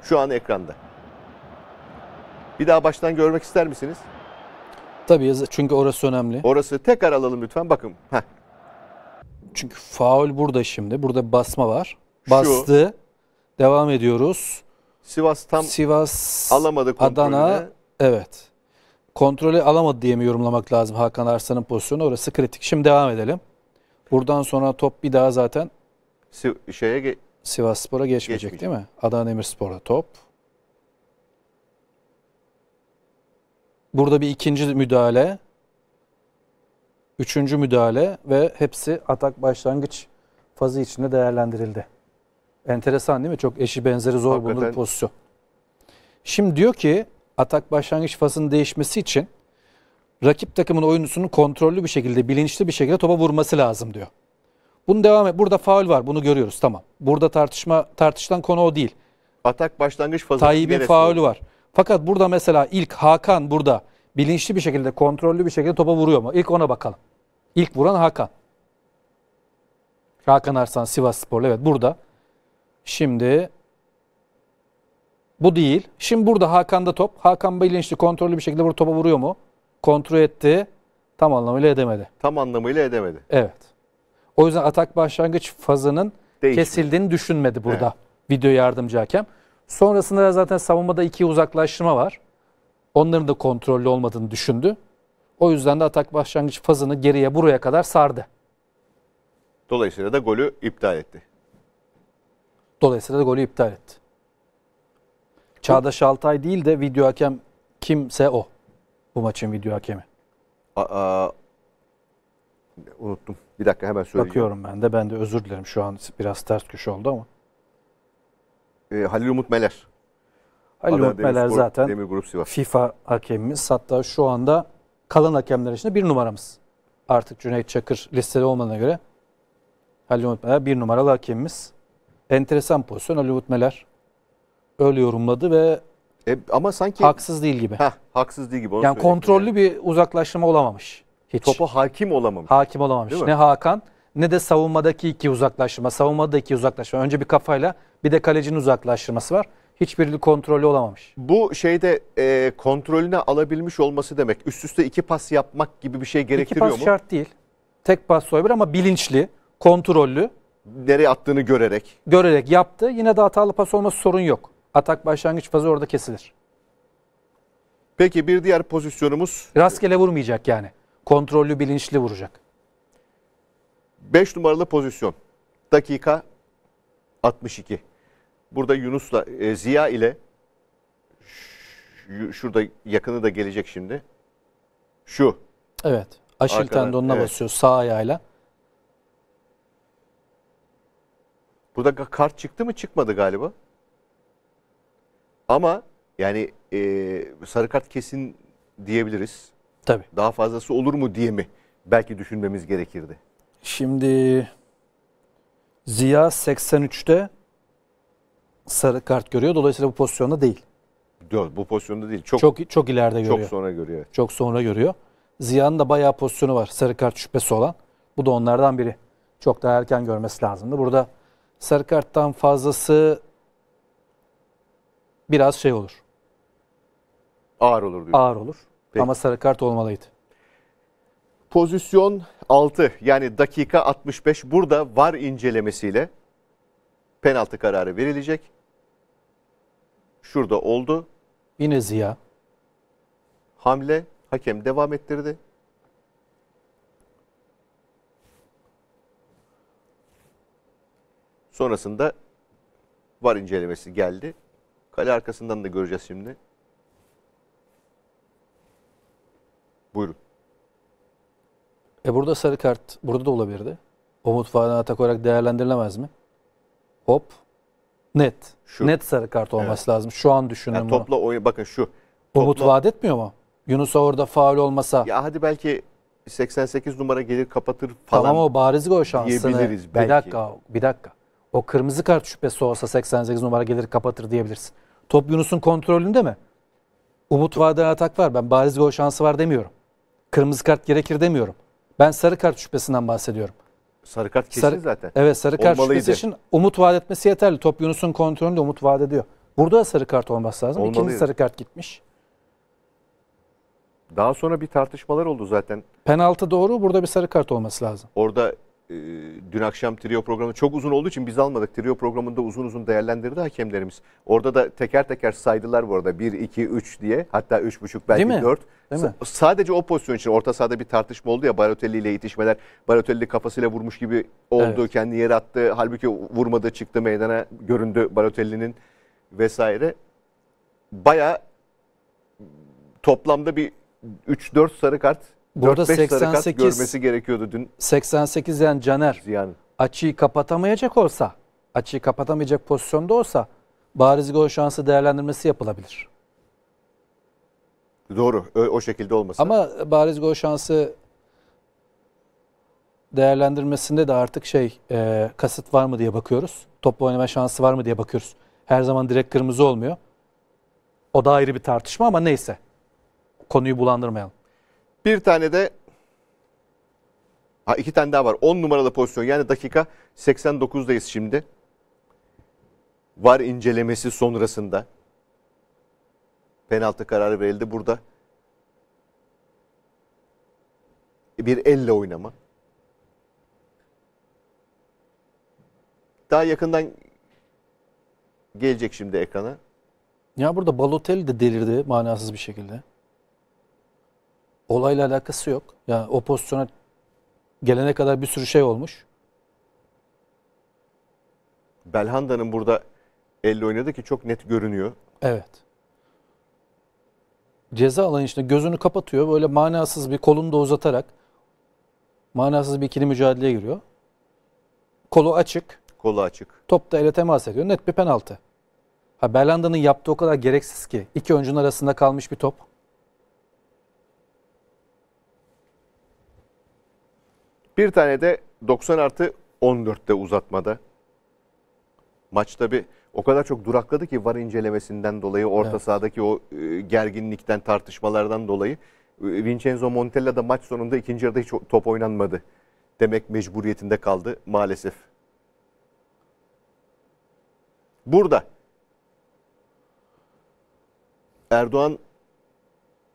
A: şu an ekranda. Bir daha baştan görmek ister misiniz? Tabii çünkü orası önemli. Orası tekrar alalım lütfen bakın.
B: Heh. Çünkü faul burada şimdi. Burada basma var. Bastı. Şu, Devam ediyoruz.
A: Sivas tam Sivas alamadı kontrolünü. Adana
B: evet. Kontrolü alamadı diye mi yorumlamak lazım Hakan Arslan'ın pozisyonu? Orası kritik. Şimdi devam edelim. Buradan sonra top bir daha zaten şeye Sivas Spor'a geçmeyecek, geçmeyecek değil mi? Adana Demirspor'a top. Burada bir ikinci müdahale. Üçüncü müdahale ve hepsi atak başlangıç fazı içinde değerlendirildi. Enteresan değil mi? Çok eşi benzeri zor bulunur pozisyon. Şimdi diyor ki atak başlangıç fazının değişmesi için rakip takımın oyuncusunun kontrollü bir şekilde, bilinçli bir şekilde topa vurması lazım diyor. Bunu devam et. Burada faul var. Bunu görüyoruz. Tamam. Burada tartışma tartışılan konu o değil.
A: Atak başlangıç fazlası. Tayyip'in faulü
B: var. Fakat burada mesela ilk Hakan burada bilinçli bir şekilde, kontrollü bir şekilde topa vuruyor mu? İlk ona bakalım. İlk vuran Hakan. Hakan Arslan Sivas Sporlu. Evet burada. Şimdi bu değil. Şimdi burada Hakan'da top. Hakan bilinçli, kontrollü bir şekilde burada topa vuruyor mu? Kontrol etti. Tam anlamıyla edemedi.
A: Tam anlamıyla edemedi.
B: Evet. O yüzden atak başlangıç fazının Değişmiş. kesildiğini düşünmedi burada evet. video yardımcı hakem. Sonrasında da zaten savunmada iki uzaklaştırma var. Onların da kontrollü olmadığını düşündü. O yüzden de atak başlangıç fazını geriye buraya kadar sardı.
A: Dolayısıyla da golü iptal etti.
B: Dolayısıyla da golü iptal etti. Çağdaş Altay değil de video hakem kimse o. Bu maçın video hakemi.
A: Aa, unuttum. Bir dakika hemen söyleyeyim. Bakıyorum
B: ben de. Ben de özür dilerim. Şu an biraz ters köşe oldu ama.
A: E, Halil Umut Meler. Halil Umut Meler zaten
B: Demir Grup Sivas. FIFA hakemimiz. Hatta şu anda kalan hakemler içinde bir numaramız. Artık Cüneyt Çakır listede olmadığına göre Halil Umut Meler bir numaralı hakemimiz. Enteresan pozisyon Halil Umut Meler. Öyle yorumladı ve e, ama sanki haksız değil gibi. Heh,
A: haksız değil gibi. Onu yani kontrollü
B: yani. bir uzaklaştırma olamamış. Hiç. Topa hakim olamamış. Hakim olamamış. Değil ne mi? Hakan ne de savunmadaki iki uzaklaştırma. Savunmadaki uzaklaştırma. Önce bir kafayla bir de kalecinin uzaklaştırması var. Hiçbiri kontrolü olamamış.
A: Bu şeyde e, kontrolüne alabilmiş olması demek üst üste iki pas yapmak gibi bir şey gerektiriyor mu? İki pas mu? şart değil. Tek
B: pas soyabilir ama bilinçli, kontrollü. Nereye attığını görerek. Görerek yaptı. Yine de hatalı pas olması sorun yok. Atak başlangıç fazı orada kesilir.
A: Peki bir diğer pozisyonumuz. Rastgele vurmayacak yani kontrollü bilinçli vuracak. 5 numaralı pozisyon. Dakika 62. Burada Yunus'la e, Ziya ile şurada yakını da gelecek şimdi. Şu. Evet. Aşil Arkadan, tendonuna evet. basıyor
B: sağ ayağıyla.
A: Burada kart çıktı mı çıkmadı galiba. Ama yani e, sarı kart kesin diyebiliriz. Tabii. Daha fazlası olur mu diye mi belki düşünmemiz gerekirdi?
B: Şimdi Ziya 83'te sarı kart görüyor. Dolayısıyla bu pozisyonda değil. Yok bu pozisyonda değil. Çok çok, çok ileride görüyor. Çok sonra görüyor. Çok sonra görüyor. Ziya'nın da bayağı pozisyonu var. Sarı kart şüphesi olan. Bu da onlardan biri. Çok daha erken görmesi lazımdı. Burada sarı karttan fazlası biraz şey olur.
A: Ağır olur diyor. Ağır olur. Peki. Ama
B: sarı kart olmalıydı.
A: Pozisyon 6 yani dakika 65 burada var incelemesiyle penaltı kararı verilecek. Şurada oldu. Yine Ziya. Hamle hakem devam ettirdi. Sonrasında var incelemesi geldi. Kale arkasından da göreceğiz şimdi. Buyurun.
B: E burada sarı kart burada da olabilirdi. Umut Varan atak olarak değerlendirilemez mi? Hop. Net. Şu. Net sarı kart olması evet. lazım. Şu an düşünün yani topla
A: oyun bakın şu. Umut topla... vaat etmiyor mu? Yunus orada faul olmasa. Ya hadi belki 88 numara gelir kapatır falan. Tamam o bariz gol şansını. Belki. Bir dakika, bir dakika.
B: O kırmızı kart şüphesi olsa 88 numara gelir kapatır diyebilirsin. Top Yunus'un kontrolünde mi? Umut vaat atak var. Ben bariz gol şansı var demiyorum. Kırmızı kart gerekir demiyorum. Ben sarı kart şüphesinden bahsediyorum.
A: Sarı kart kesin sarı, zaten. Evet sarı kart Olmalıydı. şüphesi için
B: umut vaat etmesi yeterli. Top Yunus'un kontrolünde umut vaat ediyor. Burada da sarı kart olması lazım. Olmalıydı. İkinci sarı kart gitmiş.
A: Daha sonra bir tartışmalar oldu zaten.
B: Penaltı doğru burada bir sarı kart olması lazım.
A: Orada e, dün akşam trio programı çok uzun olduğu için biz almadık. Trio programında uzun uzun değerlendirdi hakemlerimiz. Orada da teker teker saydılar bu arada 1, 2, 3 diye hatta buçuk belki Değil mi? 4. Değil mi? S- sadece o pozisyon için orta sahada bir tartışma oldu ya Balotelli ile itişmeler. Balotelli kafasıyla vurmuş gibi oldu. Evet. Kendi yere attı. Halbuki vurmadı çıktı meydana göründü Balotelli'nin vesaire. Baya toplamda bir 3-4 sarı kart Burada 88 görmesi gerekiyordu dün.
B: 88 yani Caner yani. açıyı kapatamayacak olsa, açıyı kapatamayacak pozisyonda olsa bariz gol şansı değerlendirmesi yapılabilir.
A: Doğru. O, şekilde olmasın.
B: Ama bariz gol şansı değerlendirmesinde de artık şey e, kasıt var mı diye bakıyoruz. Topla oynama şansı var mı diye bakıyoruz. Her zaman direkt kırmızı olmuyor. O da ayrı bir tartışma ama neyse. Konuyu bulandırmayalım.
A: Bir tane de ha iki tane daha var. 10 numaralı pozisyon yani dakika 89'dayız şimdi. Var incelemesi sonrasında penaltı kararı verildi. Burada bir elle oynama. Daha yakından gelecek şimdi ekrana.
B: Ya burada Balotelli de delirdi manasız bir şekilde olayla alakası yok. Yani o pozisyona gelene kadar bir sürü şey olmuş.
A: Belhanda'nın burada elle oynadı ki çok net görünüyor. Evet. Ceza alanı içinde gözünü kapatıyor. Böyle manasız bir kolunu da uzatarak
B: manasız bir ikili mücadeleye giriyor. Kolu açık. Kolu açık. Top da ele temas ediyor. Net bir penaltı. Ha Berlanda'nın yaptığı o kadar gereksiz ki. iki oyuncunun arasında kalmış bir top.
A: Bir tane de 90 artı 14'te uzatmada. Maç tabi o kadar çok durakladı ki var incelemesinden dolayı, orta evet. sahadaki o e, gerginlikten, tartışmalardan dolayı. E, Vincenzo Montella da maç sonunda ikinci yarıda hiç top oynanmadı. Demek mecburiyetinde kaldı maalesef. Burada Erdoğan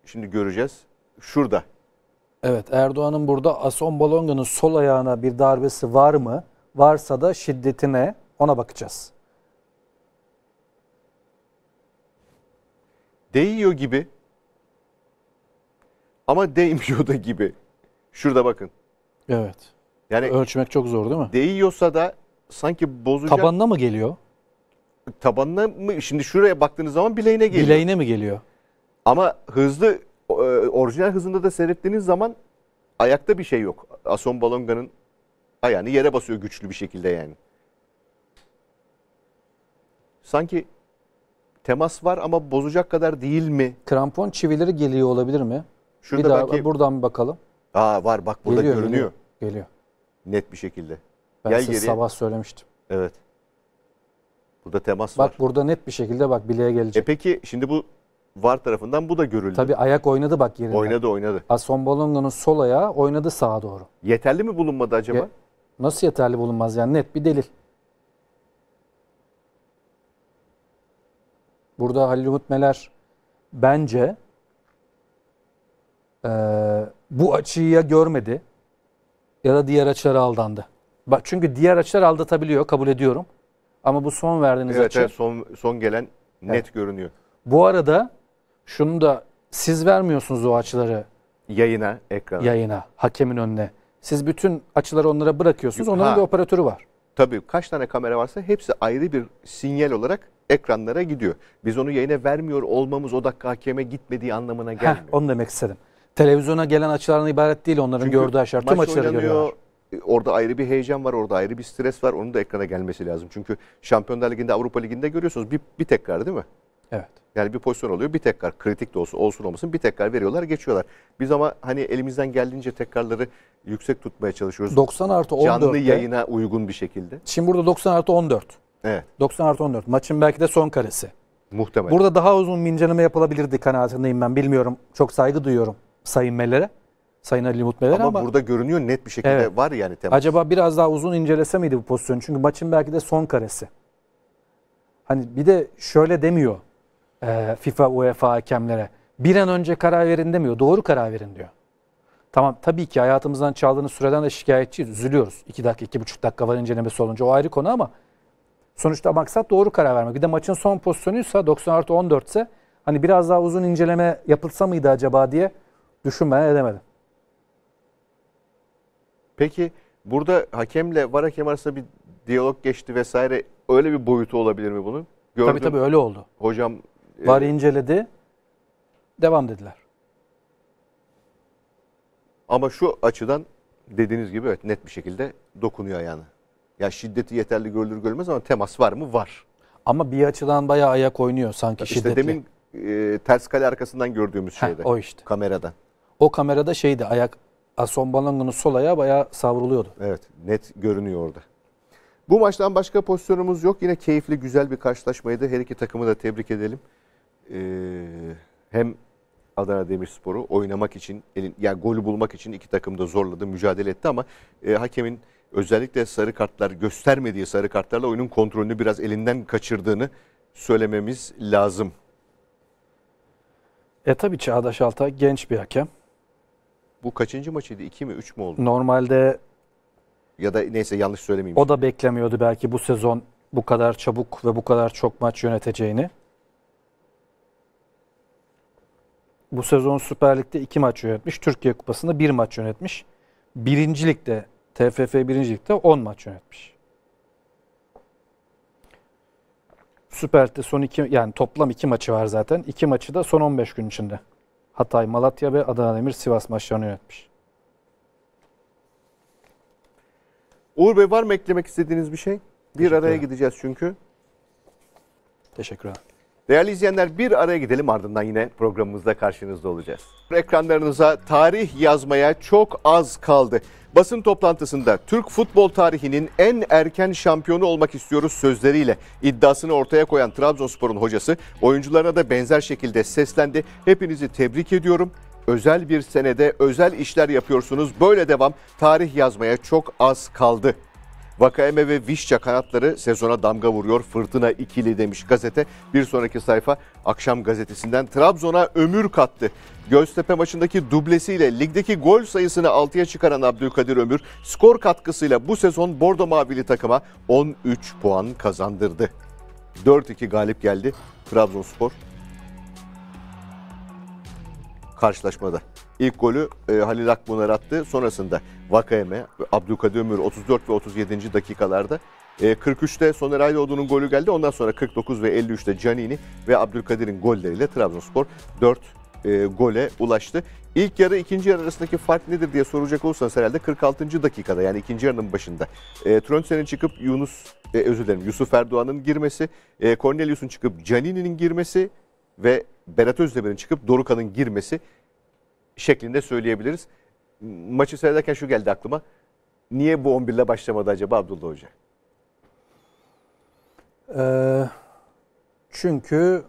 A: şimdi göreceğiz. Şurada
B: Evet Erdoğan'ın burada Ason Balonga'nın sol ayağına bir darbesi var mı? Varsa da şiddetine
A: ona bakacağız. Değiyor gibi ama değmiyor da gibi. Şurada bakın. Evet. Yani ölçmek çok zor değil mi? Değiyorsa da sanki bozacak. Tabanına mı geliyor? Tabanına mı? Şimdi şuraya baktığınız zaman bileğine geliyor. Bileğine mi geliyor? Ama hızlı e, orijinal hızında da seyrettiğiniz zaman ayakta bir şey yok. Ason Balonga'nın ayağını yere basıyor güçlü bir şekilde yani. Sanki temas var ama bozacak kadar
B: değil mi? Krampon çivileri geliyor olabilir mi? Şurada bir daha belki... buradan bir bakalım.
A: Aa var bak burada geliyor, görünüyor. Geliyor. geliyor. Net bir şekilde. Ben Gel size geriye. sabah söylemiştim. Evet. Burada temas bak,
B: var. Bak burada net bir şekilde bak bileğe gelecek. E peki şimdi bu
A: VAR tarafından bu da görüldü. Tabii
B: ayak oynadı bak yerine. Oynadı oynadı. son Asombalonga'nın sol ayağı oynadı sağa doğru.
A: Yeterli mi bulunmadı acaba? Ye
B: Nasıl yeterli bulunmaz yani net bir delil. Burada Halil Umut Meler bence e, bu açıyı ya görmedi ya da diğer açılara aldandı. Bak çünkü diğer açılar aldatabiliyor kabul ediyorum. Ama bu son verdiğiniz evet, açı. Evet
A: son, son gelen net evet. görünüyor.
B: Bu arada şunu da siz vermiyorsunuz o açıları. Yayına, ekrana. Yayına, hakemin önüne. Siz bütün açıları onlara bırakıyorsunuz. Onların bir operatörü var.
A: Tabii kaç tane kamera varsa hepsi ayrı bir sinyal olarak ekranlara gidiyor. Biz onu yayına vermiyor olmamız o dakika hakeme gitmediği anlamına gelmiyor. Heh,
B: onu demek istedim. Televizyona gelen açılardan ibaret değil onların Çünkü gördüğü açılar. Tüm açıları görüyorlar.
A: E, orada ayrı bir heyecan var, orada ayrı bir stres var. Onun da ekrana gelmesi lazım. Çünkü Şampiyonlar Ligi'nde, Avrupa Ligi'nde görüyorsunuz bir, bir tekrar değil mi? Evet. Yani bir pozisyon oluyor bir tekrar kritik de olsun olsun olmasın bir tekrar veriyorlar geçiyorlar. Biz ama hani elimizden geldiğince tekrarları yüksek tutmaya çalışıyoruz. 90
B: artı 14. Canlı yayına
A: uygun bir şekilde.
B: Şimdi burada 90 artı 14. Evet. 90 artı 14 maçın belki de son karesi.
A: Muhtemelen. Burada
B: daha uzun inceleme yapılabilirdi kanaatindeyim ben bilmiyorum. Çok saygı duyuyorum Sayın Meller'e. Sayın Ali Mutmeler ama, ama
A: burada görünüyor net bir şekilde evet. var yani temas.
B: Acaba biraz daha uzun incelese miydi bu pozisyonu? Çünkü maçın belki de son karesi. Hani bir de şöyle demiyor e, FIFA, UEFA hakemlere. Bir an önce karar verin demiyor. Doğru karar verin diyor. Tamam tabii ki hayatımızdan çaldığını süreden de şikayetçiyiz. Üzülüyoruz. 2 dakika, buçuk dakika var incelemesi olunca. O ayrı konu ama sonuçta maksat doğru karar vermek. Bir de maçın son pozisyonuysa 90 artı 14 ise hani biraz daha uzun inceleme yapılsa mıydı acaba diye düşünmeye edemedim.
A: Peki burada hakemle var hakem arasında bir diyalog geçti vesaire öyle bir boyutu olabilir mi bunun? Gördüm. Tabii tabii öyle oldu. Hocam Var ee,
B: inceledi. Devam dediler.
A: Ama şu açıdan dediğiniz gibi evet net bir şekilde dokunuyor ayağına. Ya şiddeti yeterli görülür görülmez ama temas var mı? Var.
B: Ama bir açıdan bayağı ayak oynuyor sanki işte şiddetli. demin
A: e, ters kale arkasından gördüğümüz Heh, o işte. kamerada. O kamerada şeydi ayak Ason Balangın'ın sol ayağı bayağı savruluyordu. Evet net görünüyor orada. Bu maçtan başka pozisyonumuz yok. Yine keyifli güzel bir karşılaşmaydı. Her iki takımı da tebrik edelim. Ee, hem Adana Demirspor'u oynamak için, elin, yani golü bulmak için iki takım da zorladı, mücadele etti ama e, hakemin özellikle sarı kartlar göstermediği sarı kartlarla oyunun kontrolünü biraz elinden kaçırdığını söylememiz lazım.
B: E tabii Çağdaş Altay genç bir hakem.
A: Bu kaçıncı maçıydı? 2 mi 3 mü oldu?
B: Normalde
A: ya da neyse yanlış söylemeyeyim. O şimdi.
B: da beklemiyordu belki bu sezon bu kadar çabuk ve bu kadar çok maç yöneteceğini. bu sezon Süper Lig'de iki maç yönetmiş. Türkiye Kupası'nda bir maç yönetmiş. Birincilikte TFF birincilikte 10 maç yönetmiş. Süper Lig'de son iki yani toplam iki maçı var zaten. İki maçı da son 15 gün içinde. Hatay, Malatya ve Adana Demir Sivas maçlarını yönetmiş.
A: Uğur Bey var mı eklemek istediğiniz bir şey? Bir araya gideceğiz çünkü. Teşekkür ederim. Değerli izleyenler bir araya gidelim ardından yine programımızda karşınızda olacağız. Ekranlarınıza tarih yazmaya çok az kaldı. Basın toplantısında Türk futbol tarihinin en erken şampiyonu olmak istiyoruz sözleriyle iddiasını ortaya koyan Trabzonspor'un hocası oyuncularına da benzer şekilde seslendi. Hepinizi tebrik ediyorum. Özel bir senede özel işler yapıyorsunuz. Böyle devam. Tarih yazmaya çok az kaldı Vakaeme ve Vişça kanatları sezona damga vuruyor. Fırtına ikili demiş gazete. Bir sonraki sayfa akşam gazetesinden Trabzon'a ömür kattı. Göztepe maçındaki dublesiyle ligdeki gol sayısını 6'ya çıkaran Abdülkadir Ömür skor katkısıyla bu sezon Bordo Mavili takıma 13 puan kazandırdı. 4-2 galip geldi Trabzonspor karşılaşmada. ilk golü e, Halil Akbunar attı. Sonrasında Vakayeme, Abdülkadir Ömür 34 ve 37. dakikalarda. 43'te e, Soner Aydoğdu'nun golü geldi. Ondan sonra 49 ve 53'te Canini ve Abdülkadir'in golleriyle Trabzonspor 4 e, gole ulaştı. İlk yarı ikinci yarı arasındaki fark nedir diye soracak olursanız herhalde 46. dakikada yani ikinci yarının başında. E, Trönsen'in çıkıp Yunus, e, özür dilerim Yusuf Erdoğan'ın girmesi, e, Cornelius'un çıkıp Canini'nin girmesi ve Berat Özdemir'in çıkıp Dorukan'ın girmesi şeklinde söyleyebiliriz maçı seyrederken şu geldi aklıma. Niye bu 11 ile başlamadı acaba Abdullah Hoca?
B: Ee, çünkü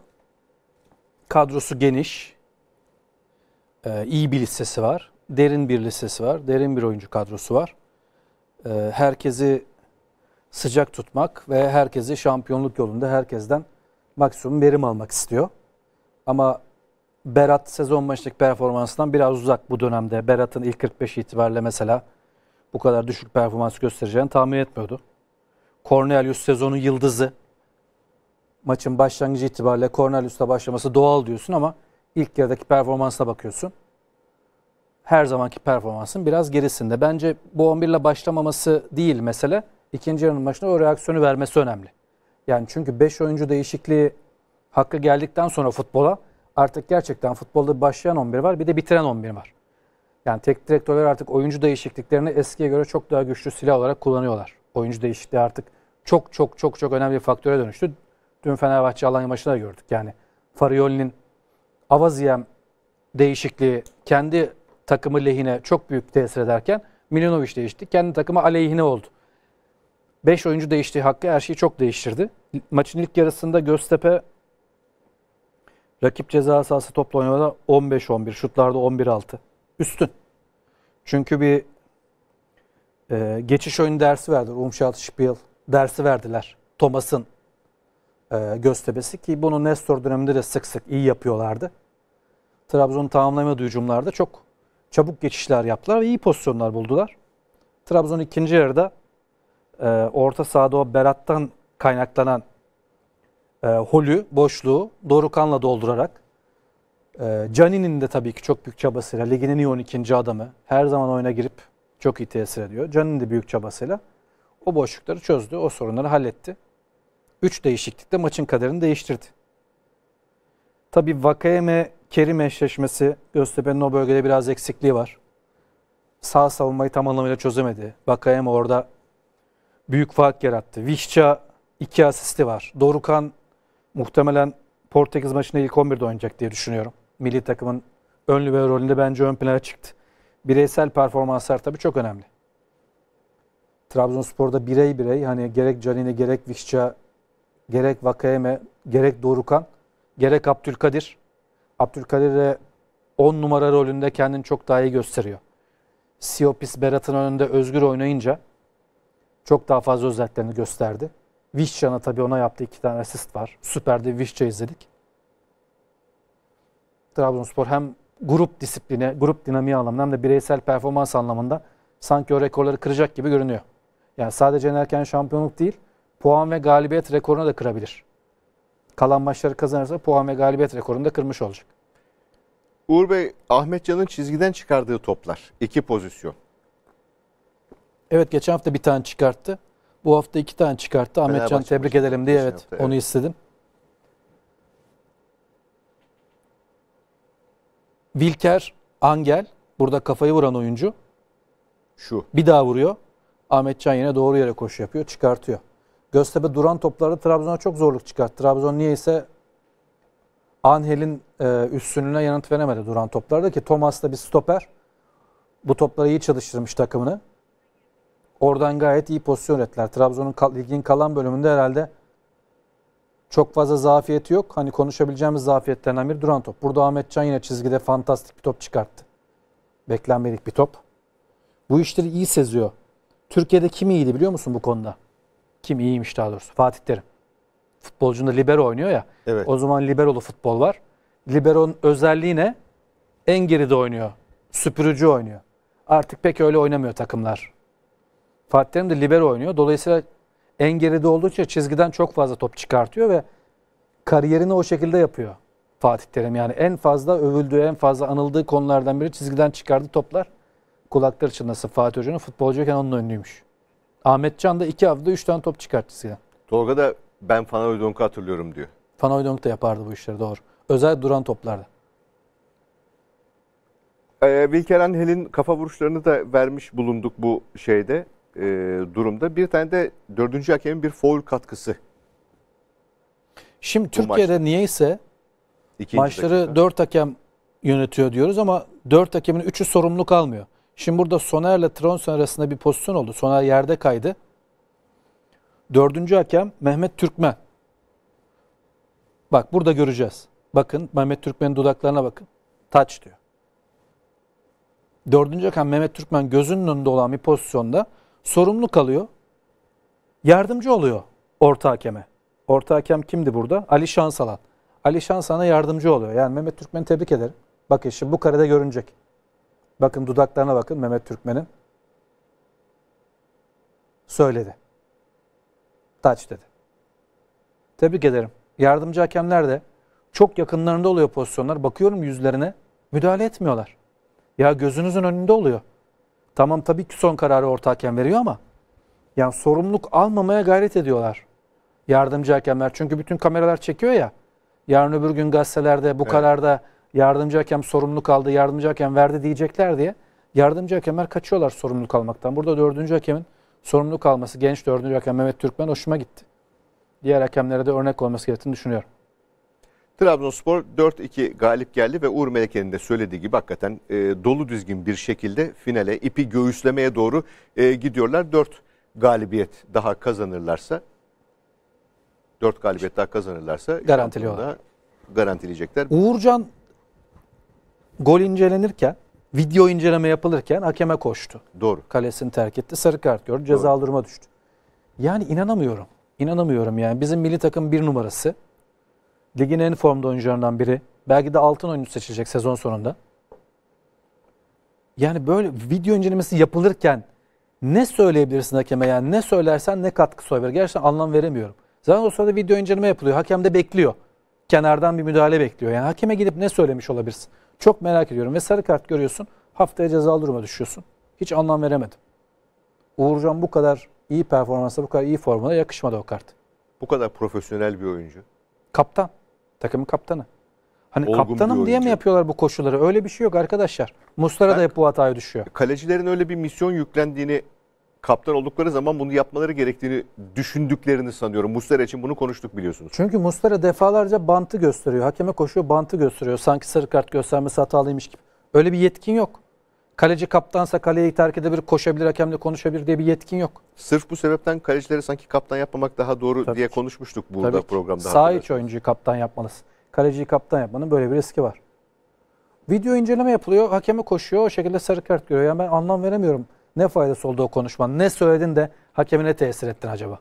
B: kadrosu geniş. Ee, iyi bir listesi var. Derin bir listesi var. Derin bir oyuncu kadrosu var. Ee, herkesi sıcak tutmak ve herkesi şampiyonluk yolunda herkesten maksimum verim almak istiyor. Ama Berat sezon başındaki performansından biraz uzak bu dönemde. Berat'ın ilk 45 itibariyle mesela bu kadar düşük performans göstereceğini tahmin etmiyordu. Cornelius sezonu yıldızı. Maçın başlangıcı itibariyle Cornelius'la başlaması doğal diyorsun ama ilk yarıdaki performansla bakıyorsun. Her zamanki performansın biraz gerisinde. Bence bu 11 ile başlamaması değil mesele. İkinci yarının başında o reaksiyonu vermesi önemli. Yani çünkü 5 oyuncu değişikliği hakkı geldikten sonra futbola artık gerçekten futbolda başlayan 11 var bir de bitiren 11 var. Yani tek direktörler artık oyuncu değişikliklerini eskiye göre çok daha güçlü silah olarak kullanıyorlar. Oyuncu değişikliği artık çok çok çok çok önemli bir faktöre dönüştü. Dün Fenerbahçe Alanya maçında gördük. Yani Farioli'nin Avaziyem değişikliği kendi takımı lehine çok büyük tesir ederken Milinovic değişti. Kendi takımı aleyhine oldu. 5 oyuncu değiştiği hakkı her şeyi çok değiştirdi. Maçın ilk yarısında Göztepe Rakip ceza sahası topla oynamada 15-11, şutlarda 11-6. Üstün. Çünkü bir e, geçiş oyunu dersi verdiler. Umschaltspiel dersi verdiler. Thomas'ın e, göstebesi ki bunu Nestor döneminde de sık sık iyi yapıyorlardı. Trabzon'un tamamlayamadığı hücumlarda çok çabuk geçişler yaptılar ve iyi pozisyonlar buldular. Trabzon ikinci yarıda e, orta sahada o Berat'tan kaynaklanan e, holü, boşluğu Dorukan'la doldurarak e, Canini'nin de tabii ki çok büyük çabasıyla ligin en iyi 12. adamı her zaman oyuna girip çok iyi tesir ediyor. Canini de büyük çabasıyla o boşlukları çözdü, o sorunları halletti. üç değişiklikte de maçın kaderini değiştirdi. Tabii Vakayeme Kerim eşleşmesi Göztepe'nin o bölgede biraz eksikliği var. Sağ savunmayı tam anlamıyla çözemedi. Vakayeme orada büyük fark yarattı. Vişça iki asisti var. Dorukan muhtemelen Portekiz maçında ilk 11'de oynayacak diye düşünüyorum. Milli takımın ön libero rolünde bence ön plana çıktı. Bireysel performanslar tabii çok önemli. Trabzonspor'da birey birey hani gerek Canine gerek Vişça gerek Vakayeme gerek Dorukan gerek Abdülkadir. Abdülkadir'e 10 numara rolünde kendini çok daha iyi gösteriyor. Siopis Berat'ın önünde özgür oynayınca çok daha fazla özelliklerini gösterdi. Vişcan'a tabii ona yaptığı iki tane asist var. Süper'de Vişça izledik. Trabzonspor hem grup disipline, grup dinamiği anlamında hem de bireysel performans anlamında sanki o rekorları kıracak gibi görünüyor. Yani sadece en erken şampiyonluk değil, puan ve galibiyet rekorunu da kırabilir. Kalan maçları kazanırsa puan ve galibiyet rekorunu da kırmış olacak.
A: Uğur Bey, Ahmet Can'ın çizgiden çıkardığı toplar. iki pozisyon.
B: Evet geçen hafta bir tane çıkarttı. Bu hafta iki tane çıkarttı. Ahmet Can tebrik edelim diye evet, yaptı, evet onu istedim. Wilker, Angel burada kafayı vuran oyuncu. Şu. Bir daha vuruyor. Ahmet Can yine doğru yere koşu yapıyor, çıkartıyor. Göztepe duran toplarda Trabzon'a çok zorluk çıkarttı. Trabzon niyeyse Anhel'in e, üstünlüğüne yanıt veremedi duran toplarda ki Thomas da bir stoper. Bu topları iyi çalıştırmış takımını. Oradan gayet iyi pozisyon ürettiler. Trabzon'un ligin kalan bölümünde herhalde çok fazla zafiyeti yok. Hani konuşabileceğimiz zafiyetlerinden biri duran top. Burada Ahmet Can yine çizgide fantastik bir top çıkarttı. Beklenmedik bir top. Bu işleri iyi seziyor. Türkiye'de kim iyiydi biliyor musun bu konuda? Kim iyiymiş daha doğrusu? Fatih Terim. Futbolcunda libero oynuyor ya. Evet. O zaman liberolu futbol var. Libero'nun özelliği ne? En geride oynuyor. Süpürücü oynuyor. Artık pek öyle oynamıyor takımlar. Fatih Terim de libero oynuyor. Dolayısıyla en geride olduğu için çizgiden çok fazla top çıkartıyor ve kariyerini o şekilde yapıyor Fatih Terim. Yani en fazla övüldüğü, en fazla anıldığı konulardan biri çizgiden çıkardığı toplar. Kulakları çınlasın Fatih Hoca'nın futbolcuyken onun önlüymüş. Ahmet Can da iki haftada üç tane top çıkartçısıyla.
A: Tolga da ben Fanoy Donk'u hatırlıyorum diyor.
B: Fanoy Donk da yapardı bu işleri doğru. Özel duran toplarda.
A: Ee, Vilkeren Hel'in kafa vuruşlarını da vermiş bulunduk bu şeyde e, durumda. Bir tane de dördüncü hakemin bir foul katkısı.
B: Şimdi Bu Türkiye'de maç. niyeyse İkinci maçları dakika. dört hakem yönetiyor diyoruz ama dört hakemin üçü sorumluluk almıyor. Şimdi burada Soner'le Tronson arasında bir pozisyon oldu. Soner yerde kaydı. Dördüncü hakem Mehmet Türkmen. Bak burada göreceğiz. Bakın Mehmet Türkmen'in dudaklarına bakın. Taç diyor. Dördüncü hakem Mehmet Türkmen gözünün önünde olan bir pozisyonda sorumlu kalıyor. Yardımcı oluyor orta hakeme. Orta hakem kimdi burada? Ali Şansalan. Ali Şansalan'a yardımcı oluyor. Yani Mehmet Türkmen'i tebrik ederim. Bakın şimdi bu karede görünecek. Bakın dudaklarına bakın Mehmet Türkmen'in. Söyledi. Taç dedi. Tebrik ederim. Yardımcı hakemler de çok yakınlarında oluyor pozisyonlar. Bakıyorum yüzlerine müdahale etmiyorlar. Ya gözünüzün önünde oluyor. Tamam tabii ki son kararı ortakken veriyor ama yani sorumluluk almamaya gayret ediyorlar. Yardımcı hakemler. Çünkü bütün kameralar çekiyor ya. Yarın öbür gün gazetelerde bu evet. kararda yardımcı hakem sorumluluk aldı, yardımcı hakem verdi diyecekler diye yardımcı hakemler kaçıyorlar sorumluluk almaktan. Burada dördüncü hakemin sorumluluk alması genç dördüncü hakem Mehmet Türkmen hoşuma gitti. Diğer hakemlere de örnek olması gerektiğini düşünüyorum.
A: Trabzonspor 4-2 galip geldi ve Uğur Meleke'nin de söylediği gibi hakikaten e, dolu düzgün bir şekilde finale ipi göğüslemeye doğru e, gidiyorlar. 4 galibiyet daha kazanırlarsa 4 galibiyet daha kazanırlarsa garantiliyorlar. Garantileyecekler. Uğurcan
B: gol incelenirken video inceleme yapılırken hakeme koştu. Doğru. Kalesini terk etti. Sarı kart gördü. Cezalı duruma düştü. Yani inanamıyorum. İnanamıyorum yani. Bizim milli takım bir numarası. Ligin en formda oyuncularından biri. Belki de altın oyuncu seçilecek sezon sonunda. Yani böyle video incelemesi yapılırken ne söyleyebilirsin hakeme yani ne söylersen ne katkı söyler. Gerçekten anlam veremiyorum. Zaten o sırada video inceleme yapılıyor. Hakem de bekliyor. Kenardan bir müdahale bekliyor. Yani hakeme gidip ne söylemiş olabilirsin? Çok merak ediyorum. Ve sarı kart görüyorsun. Haftaya cezalı duruma düşüyorsun. Hiç anlam veremedim. Uğurcan bu kadar iyi performansa, bu kadar iyi formada yakışmadı o kart.
A: Bu kadar profesyonel bir oyuncu. Kaptan. Takımın kaptanı. Hani Olgun kaptanım diye mi yapıyorlar bu koşuları? Öyle bir şey yok arkadaşlar. Mustara da hep bu hataya düşüyor. Kalecilerin öyle bir misyon yüklendiğini kaptan oldukları zaman bunu yapmaları gerektiğini düşündüklerini sanıyorum. Mustara için bunu konuştuk biliyorsunuz.
B: Çünkü Mustara defalarca bantı gösteriyor. Hakeme koşuyor bantı gösteriyor. Sanki sarı kart göstermesi hatalıymış gibi. Öyle bir yetkin yok. Kaleci kaptansa kaleyi terk edebilir, koşabilir, hakemle konuşabilir diye bir yetkin yok.
A: Sırf bu sebepten kalecileri sanki kaptan yapmamak daha doğru Tabii diye ki. konuşmuştuk burada Tabii programda. Sağ
B: iç oyuncuyu kaptan yapmalısın. Kaleciyi kaptan yapmanın böyle bir riski var. Video inceleme yapılıyor, hakeme koşuyor, o şekilde sarı kart görüyor. Yani ben anlam veremiyorum. Ne faydası oldu o konuşmanın? Ne söyledin de hakemine tesir ettin acaba?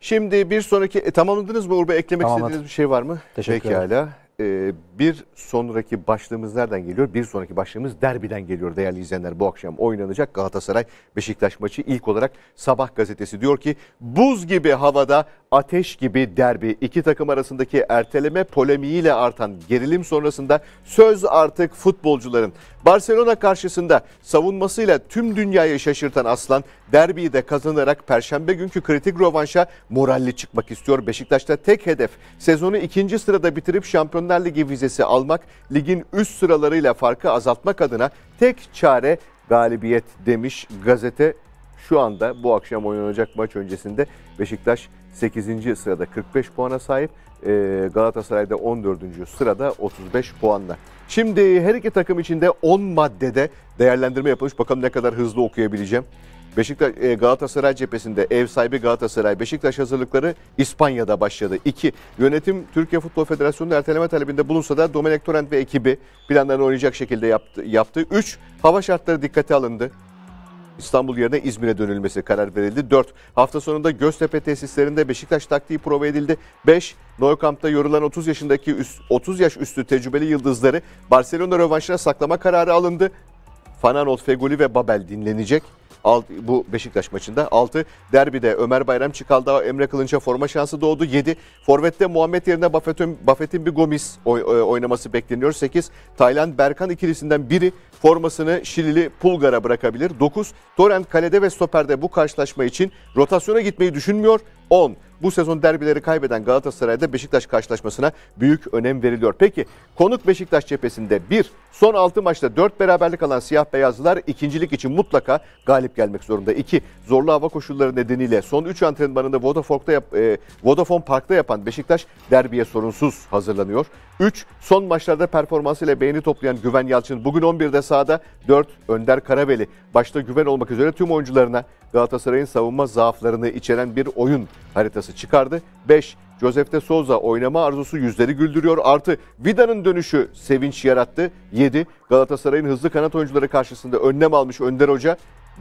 A: Şimdi bir sonraki e, tamamladınız mı Uğur Eklemek Tamamladım. istediğiniz bir şey var mı? Teşekkür ederim. Pekala e, bir sonraki başlığımız nereden geliyor? Bir sonraki başlığımız derbiden geliyor değerli izleyenler. Bu akşam oynanacak Galatasaray Beşiktaş maçı ilk olarak Sabah gazetesi diyor ki buz gibi havada ateş gibi derbi iki takım arasındaki erteleme polemiğiyle artan gerilim sonrasında söz artık futbolcuların. Barcelona karşısında savunmasıyla tüm dünyayı şaşırtan Aslan derbiyi de kazanarak perşembe günkü kritik rovanşa moralli çıkmak istiyor. Beşiktaş'ta tek hedef sezonu ikinci sırada bitirip Şampiyonlar Ligi vizesi almak, ligin üst sıralarıyla farkı azaltmak adına tek çare galibiyet demiş gazete şu anda bu akşam oynanacak maç öncesinde Beşiktaş 8. sırada 45 puana sahip. E, Galatasaray'da 14. sırada 35 puanla. Şimdi her iki takım içinde 10 maddede değerlendirme yapılmış. Bakalım ne kadar hızlı okuyabileceğim. Beşiktaş e, Galatasaray cephesinde ev sahibi Galatasaray Beşiktaş hazırlıkları İspanya'da başladı. 2. Yönetim Türkiye Futbol Federasyonu'nun erteleme talebinde bulunsa da Dominik Torrent ve ekibi planlarını oynayacak şekilde yaptı. 3. Hava şartları dikkate alındı. İstanbul yerine İzmir'e dönülmesi karar verildi. 4. Hafta sonunda Göztepe tesislerinde Beşiktaş taktiği prova edildi. 5. Neukamp'ta yorulan 30 yaşındaki üst, 30 yaş üstü tecrübeli yıldızları Barcelona rövanşına saklama kararı alındı. Fananot, Feguli ve Babel dinlenecek. Alt, bu Beşiktaş maçında. 6. Derbide Ömer Bayram Çıkaldağ Emre Kılınç'a forma şansı doğdu. 7. Forvet'te Muhammed yerine Buffett'in, Buffett'in bir Gomis e, oynaması bekleniyor. 8. Tayland Berkan ikilisinden biri formasını Şilili Pulgar'a bırakabilir. 9. Torrent kalede ve stoperde bu karşılaşma için rotasyona gitmeyi düşünmüyor. 10. Bu sezon derbileri kaybeden Galatasaray'da Beşiktaş karşılaşmasına büyük önem veriliyor. Peki konuk Beşiktaş cephesinde bir Son 6 maçta 4 beraberlik alan siyah beyazlılar ikincilik için mutlaka galip gelmek zorunda. 2. Zorlu hava koşulları nedeniyle son 3 antrenmanında Vodafone'da yap, e, Vodafone Park'ta yapan Beşiktaş derbiye sorunsuz hazırlanıyor. 3. Son maçlarda performansıyla beğeni toplayan Güven Yalçın bugün 11'de sahada 4. Önder Karabeli başta Güven olmak üzere tüm oyuncularına Galatasaray'ın savunma zaaflarını içeren bir oyun haritası çıkardı. 5. Josef de Souza oynama arzusu yüzleri güldürüyor. Artı Vida'nın dönüşü sevinç yarattı. 7. Galatasaray'ın hızlı kanat oyuncuları karşısında önlem almış Önder Hoca.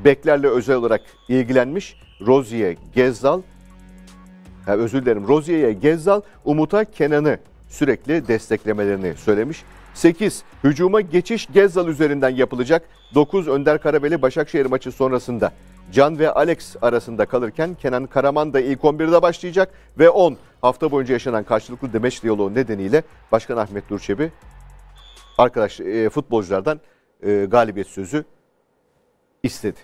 A: Beklerle özel olarak ilgilenmiş. Rozier, Gezzal, yani özür dilerim Rozier'e Gezzal, Umut'a Kenan'ı sürekli desteklemelerini söylemiş. 8. Hücuma geçiş Gezzal üzerinden yapılacak. 9. Önder Karabeli Başakşehir maçı sonrasında Can ve Alex arasında kalırken Kenan Karaman da ilk 11'de başlayacak ve 10 hafta boyunca yaşanan karşılıklı demeç diyaloğu nedeniyle Başkan Ahmet Durçebi arkadaş e, futbolculardan e, galibiyet sözü istedi.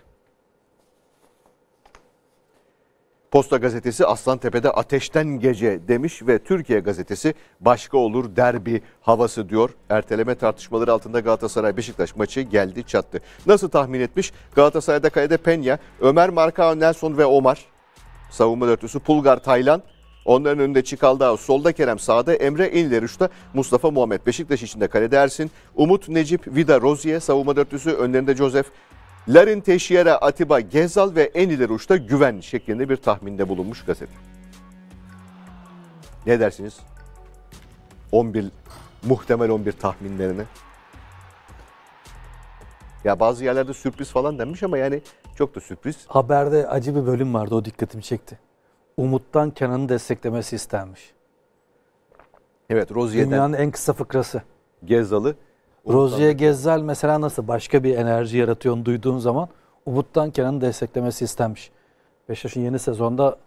A: Posta gazetesi Aslantepe'de ateşten gece demiş ve Türkiye gazetesi başka olur derbi havası diyor. Erteleme tartışmaları altında Galatasaray Beşiktaş maçı geldi çattı. Nasıl tahmin etmiş? Galatasaray'da kalede Penya, Ömer Marcao, Nelson ve Omar. Savunma dörtlüsü Pulgar, Taylan. Onların önünde Çikaldağ, solda Kerem, sağda Emre İnler, üçte Mustafa Muhammed. Beşiktaş içinde kalede Ersin, Umut Necip, Vida Rozier, savunma dörtlüsü önlerinde Josef, Larin Teşyere, Atiba Gezal ve en ileri uçta Güven şeklinde bir tahminde bulunmuş gazete. Ne dersiniz? 11 muhtemel 11 tahminlerini. Ya bazı yerlerde sürpriz falan denmiş ama yani çok da sürpriz. Haberde acı bir bölüm vardı
B: o dikkatimi çekti. Umut'tan Kenan'ı desteklemesi istenmiş.
A: Evet Rozier'den. Dünyanın
B: en kısa fıkrası.
A: Gezal'ı Rozier
B: Gezzel mesela nasıl başka bir enerji yaratıyor duyduğun zaman Umut'tan Kenan'ı desteklemesi istenmiş. Beşiktaş'ın yeni sezonda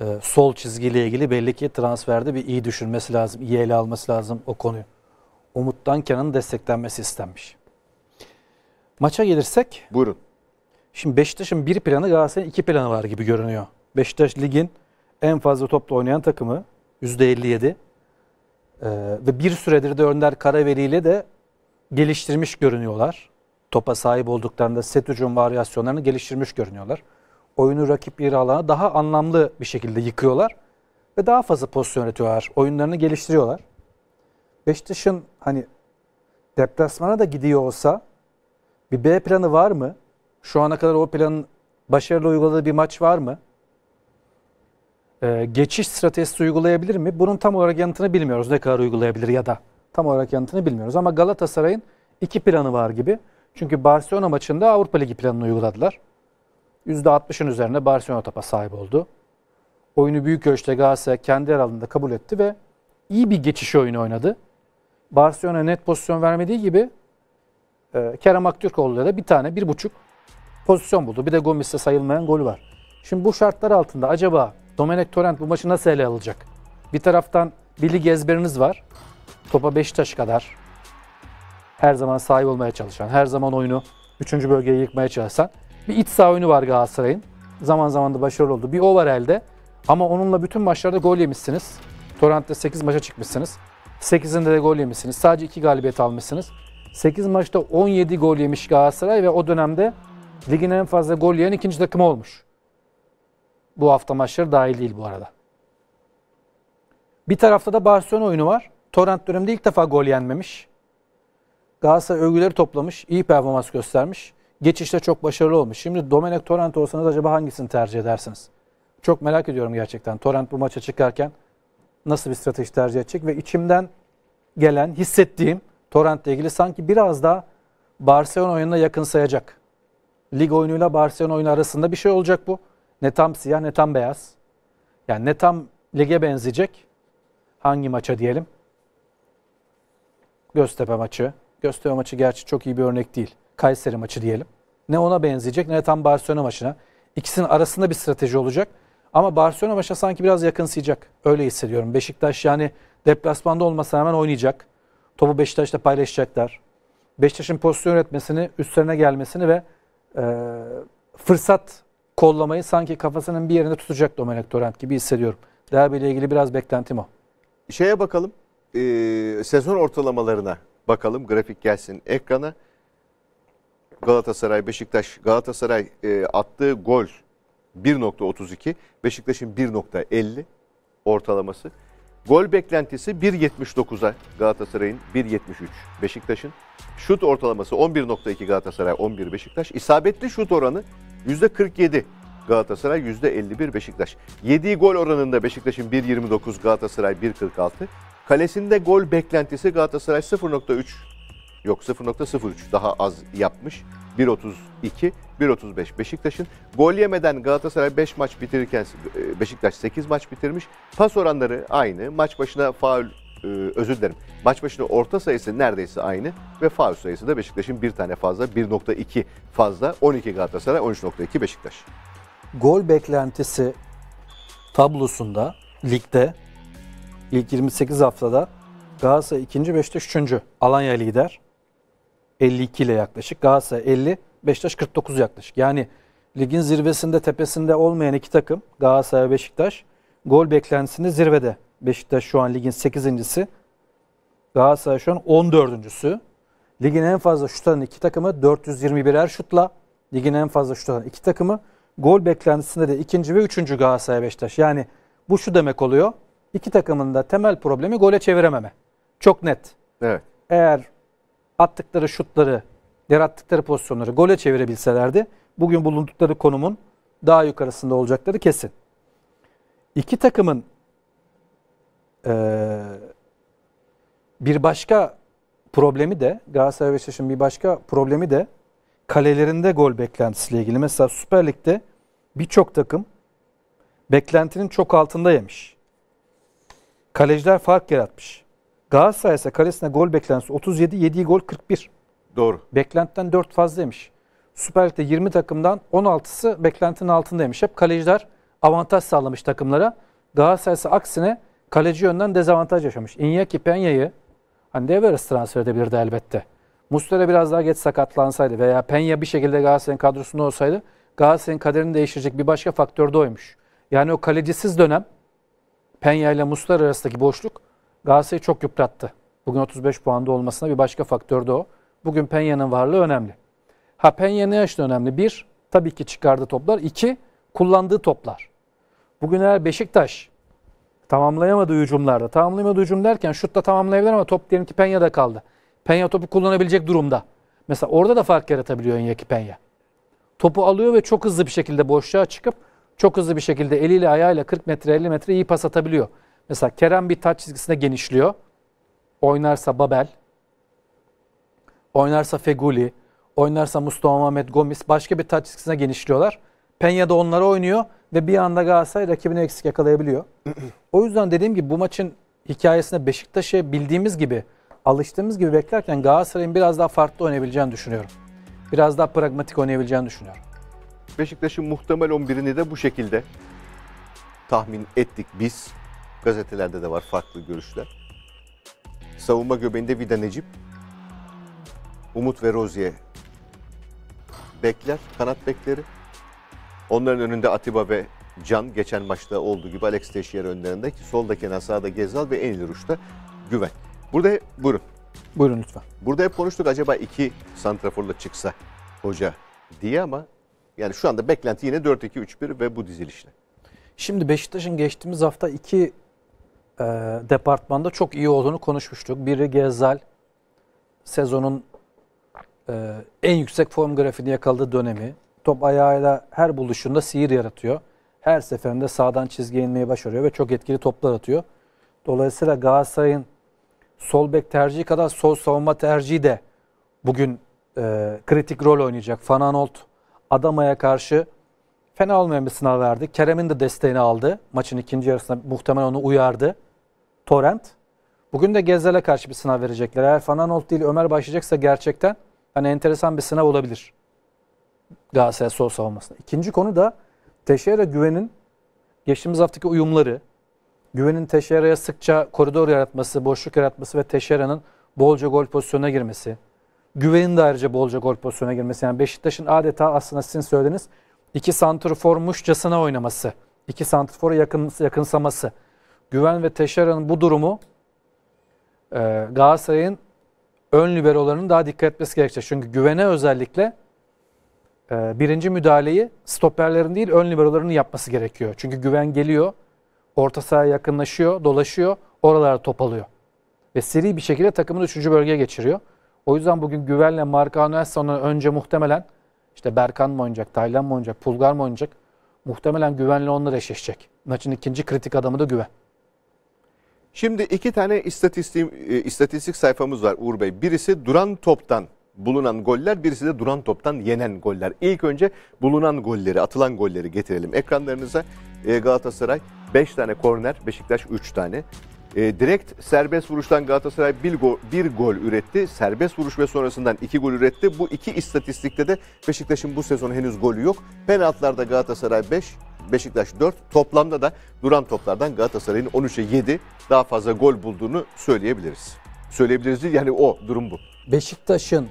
B: e, sol çizgiyle ilgili belli ki transferde bir iyi düşünmesi lazım, iyi ele alması lazım o konuyu. Umut'tan Kenan'ın desteklenmesi istenmiş. Maça gelirsek... Buyurun. Şimdi Beşiktaş'ın bir planı Galatasaray'ın iki planı var gibi görünüyor. Beşiktaş ligin en fazla topla oynayan takımı %57. Ee, ve bir süredir de Önder Karaveli ile de geliştirmiş görünüyorlar. Topa sahip olduklarında set hücum varyasyonlarını geliştirmiş görünüyorlar. Oyunu rakip yarı alana daha anlamlı bir şekilde yıkıyorlar ve daha fazla pozisyon üretiyorlar. Oyunlarını geliştiriyorlar. Beşiktaş'ın hani deplasmana da gidiyor olsa bir B planı var mı? Şu ana kadar o planın başarılı uyguladığı bir maç var mı? Ee, geçiş stratejisi uygulayabilir mi? Bunun tam olarak yanıtını bilmiyoruz. Ne kadar uygulayabilir ya da. Tam olarak yanıtını bilmiyoruz ama Galatasaray'ın iki planı var gibi. Çünkü Barcelona maçında Avrupa Ligi planını uyguladılar. %60'ın üzerine Barcelona tapa sahip oldu. Oyunu büyük ölçüde Galatasaray kendi aralarında kabul etti ve iyi bir geçiş oyunu oynadı. Barcelona net pozisyon vermediği gibi e, Kerem Aktürkoğlu'da da bir tane, bir buçuk pozisyon buldu. Bir de Gomis'te sayılmayan gol var. Şimdi bu şartlar altında acaba Domenek Torrent bu maçı nasıl ele alacak? Bir taraftan bir lig ezberiniz var topa Beşiktaş kadar her zaman sahip olmaya çalışan, her zaman oyunu 3. bölgeye yıkmaya çalışan bir iç saha oyunu var Galatasaray'ın. Zaman zaman da başarılı oldu. Bir o var elde. Ama onunla bütün maçlarda gol yemişsiniz. Torrent'te 8 maça çıkmışsınız. 8'inde de gol yemişsiniz. Sadece 2 galibiyet almışsınız. 8 maçta 17 gol yemiş Galatasaray ve o dönemde ligin en fazla gol yiyen ikinci takımı olmuş. Bu hafta maçları dahil değil bu arada. Bir tarafta da Barcelona oyunu var. Torrent döneminde ilk defa gol yenmemiş. Galatasaray övgüleri toplamış. iyi performans göstermiş. Geçişte çok başarılı olmuş. Şimdi Domenek Torrent olsanız acaba hangisini tercih edersiniz? Çok merak ediyorum gerçekten. Torrent bu maça çıkarken nasıl bir strateji tercih edecek? Ve içimden gelen, hissettiğim Torrent'le ilgili sanki biraz daha Barcelona oyununa yakın sayacak. Lig oyunuyla Barcelona oyunu arasında bir şey olacak bu. Ne tam siyah ne tam beyaz. Yani ne tam lige benzeyecek. Hangi maça diyelim? Göztepe maçı. Göztepe maçı gerçi çok iyi bir örnek değil. Kayseri maçı diyelim. Ne ona benzeyecek ne de tam Barcelona maçına. İkisinin arasında bir strateji olacak. Ama Barcelona maça sanki biraz yakınsayacak. Öyle hissediyorum. Beşiktaş yani deplasmanda olmasa hemen oynayacak. Topu Beşiktaş'la paylaşacaklar. Beşiktaş'ın pozisyon üretmesini, üstlerine gelmesini ve e, fırsat kollamayı sanki kafasının bir yerinde tutacak Domenek Torrent gibi hissediyorum. Derby ile ilgili biraz beklentim o. Şeye bakalım
A: e, sezon ortalamalarına bakalım. Grafik gelsin ekrana. Galatasaray, Beşiktaş, Galatasaray e, attığı gol 1.32, Beşiktaş'ın 1.50 ortalaması. Gol beklentisi 1.79'a Galatasaray'ın 1.73 Beşiktaş'ın. Şut ortalaması 11.2 Galatasaray 11 Beşiktaş. İsabetli şut oranı %47 Galatasaray %51 Beşiktaş. Yediği gol oranında Beşiktaş'ın 1.29 Galatasaray 1.46. Kalesinde gol beklentisi Galatasaray 0.3 yok 0.03 daha az yapmış. 1.32, 1.35 Beşiktaş'ın. Gol yemeden Galatasaray 5 maç bitirirken e, Beşiktaş 8 maç bitirmiş. Pas oranları aynı. Maç başına faul e, özür dilerim. Maç başına orta sayısı neredeyse aynı ve faul sayısı da Beşiktaş'ın bir tane fazla 1.2 fazla 12 Galatasaray 13.2 Beşiktaş.
B: Gol beklentisi tablosunda ligde İlk 28 haftada Galatasaray ikinci, Beşiktaş üçüncü. Alanya lider. 52 ile yaklaşık. Galatasaray 50, Beşiktaş 49 yaklaşık. Yani ligin zirvesinde tepesinde olmayan iki takım Galatasaray ve Beşiktaş gol beklentisinde zirvede. Beşiktaş şu an ligin 8.si. Galatasaray şu an 14.sü. Ligin en fazla şut atan iki takımı 421'er şutla. Ligin en fazla şut atan iki takımı gol beklentisinde de ikinci ve üçüncü Galatasaray Beşiktaş. Yani bu şu demek oluyor iki takımın da temel problemi gole çevirememe. Çok net. Evet. Eğer attıkları şutları, yarattıkları pozisyonları gole çevirebilselerdi bugün bulundukları konumun daha yukarısında olacakları kesin. İki takımın e, bir başka problemi de Galatasaray Beşiktaş'ın bir başka problemi de kalelerinde gol beklentisiyle ilgili. Mesela Süper Lig'de birçok takım beklentinin çok altında yemiş. Kaleciler fark yaratmış. Galatasaray ise kalesine gol beklentisi 37, 7 gol 41. Doğru. Beklentiden 4 fazlaymış. Süper Lig'de 20 takımdan 16'sı beklentinin altındaymış. Hep kaleciler avantaj sağlamış takımlara. Galatasaray ise aksine kaleci yönden dezavantaj yaşamış. Inyaki Penya'yı hani Devers transfer edebilirdi elbette. Muslera biraz daha geç sakatlansaydı veya Penya bir şekilde Galatasaray'ın kadrosunda olsaydı Galatasaray'ın kaderini değiştirecek bir başka faktör de oymuş. Yani o kalecisiz dönem Penya ile Muslar arasındaki boşluk Galatasaray'ı çok yıprattı. Bugün 35 puanda olmasına bir başka faktör de o. Bugün Penya'nın varlığı önemli. Ha Penya ne açıdan önemli? Bir, tabii ki çıkardığı toplar. İki, kullandığı toplar. Bugün eğer Beşiktaş tamamlayamadı hücumlarda, tamamlayamadı hücum derken şutta tamamlayabilir ama top diyelim ki Penya'da kaldı. Penya topu kullanabilecek durumda. Mesela orada da fark yaratabiliyor Enyaki Penya. Topu alıyor ve çok hızlı bir şekilde boşluğa çıkıp çok hızlı bir şekilde eliyle ayağıyla 40 metre 50 metre iyi pas atabiliyor. Mesela Kerem bir taç çizgisine genişliyor. Oynarsa Babel, oynarsa Feguli, oynarsa Mustafa Mehmet Gomis başka bir taç çizgisine genişliyorlar. Penya da onları oynuyor ve bir anda Galatasaray rakibini eksik yakalayabiliyor. o yüzden dediğim gibi bu maçın hikayesine Beşiktaş'ı bildiğimiz gibi, alıştığımız gibi beklerken Galatasaray'ın biraz daha farklı oynayabileceğini düşünüyorum. Biraz daha pragmatik oynayabileceğini düşünüyorum.
A: Beşiktaş'ın muhtemel 11'ini de bu şekilde tahmin ettik biz. Gazetelerde de var farklı görüşler. Savunma göbeğinde Vida Necip, Umut ve Rozier bekler, kanat bekleri. Onların önünde Atiba ve Can geçen maçta olduğu gibi Alex Teixeira önlerinde ki solda kenar sağda Gezal ve en ileri uçta Güven. Burada buyurun. Buyurun lütfen. Burada hep konuştuk acaba iki santraforla çıksa hoca diye ama yani şu anda beklenti yine 4-2-3-1 ve bu dizilişle.
B: Şimdi Beşiktaş'ın geçtiğimiz hafta iki e, departmanda çok iyi olduğunu konuşmuştuk. Biri Gezal sezonun e, en yüksek form grafiğini yakaladığı dönemi. Top ayağıyla her buluşunda sihir yaratıyor. Her seferinde sağdan çizgiye inmeyi başarıyor ve çok etkili toplar atıyor. Dolayısıyla Galatasaray'ın sol bek tercihi kadar sol savunma tercihi de bugün e, kritik rol oynayacak. Fananolt Adama'ya karşı fena olmayan bir sınav verdi. Kerem'in de desteğini aldı. Maçın ikinci yarısında muhtemelen onu uyardı. Torrent. Bugün de Gezzel'e karşı bir sınav verecekler. Eğer Fananolt değil Ömer başlayacaksa gerçekten hani enteresan bir sınav olabilir. Galatasaray sol savunmasında. İkinci konu da Teşehir'e güvenin geçtiğimiz haftaki uyumları, güvenin Teşehir'e sıkça koridor yaratması, boşluk yaratması ve Teşehir'in bolca gol pozisyonuna girmesi güvenin de ayrıca bolca gol pozisyonuna girmesi. Yani Beşiktaş'ın adeta aslında sizin söylediğiniz iki santrformuşçasına oynaması. iki santrfora yakın, yakınsaması. Güven ve Teşera'nın bu durumu e, Galatasaray'ın ön liberolarının daha dikkat etmesi gerekecek. Çünkü güvene özellikle e, birinci müdahaleyi stoperlerin değil ön liberolarının yapması gerekiyor. Çünkü güven geliyor, orta sahaya yakınlaşıyor, dolaşıyor, oralara topalıyor Ve seri bir şekilde takımın üçüncü bölgeye geçiriyor. O yüzden bugün Güven'le Marka Anuelsa'nın önce muhtemelen işte Berkan mı oynayacak, Taylan mı oynayacak, Pulgar mı oynayacak? Muhtemelen Güven'le onlar eşleşecek. Maçın ikinci kritik adamı da Güven.
A: Şimdi iki tane istatistik, e, istatistik sayfamız var Uğur Bey. Birisi duran toptan bulunan goller, birisi de duran toptan yenen goller. İlk önce bulunan golleri, atılan golleri getirelim. Ekranlarınıza e, Galatasaray 5 tane korner, Beşiktaş 3 tane. E, direkt serbest vuruştan Galatasaray bir gol, bir gol üretti. Serbest vuruş ve sonrasından iki gol üretti. Bu iki istatistikte de Beşiktaş'ın bu sezon henüz golü yok. Penaltılarda Galatasaray 5, Beşiktaş 4. Toplamda da duran toplardan Galatasaray'ın 13'e 7 daha fazla gol bulduğunu söyleyebiliriz. Söyleyebiliriz değil yani o durum bu.
B: Beşiktaş'ın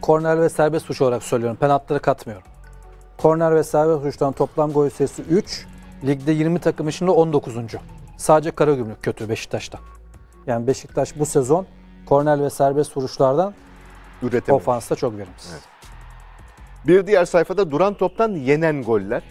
B: korner ve serbest vuruş olarak söylüyorum. Penaltıları katmıyorum. Korner ve serbest vuruştan toplam gol sayısı 3. Ligde 20 takım içinde 19. Sadece Karagümrük kötü Beşiktaş'ta. Yani Beşiktaş bu sezon kornel ve serbest vuruşlardan
A: ofansta çok verimsiz. Evet. Bir diğer sayfada duran toptan yenen goller.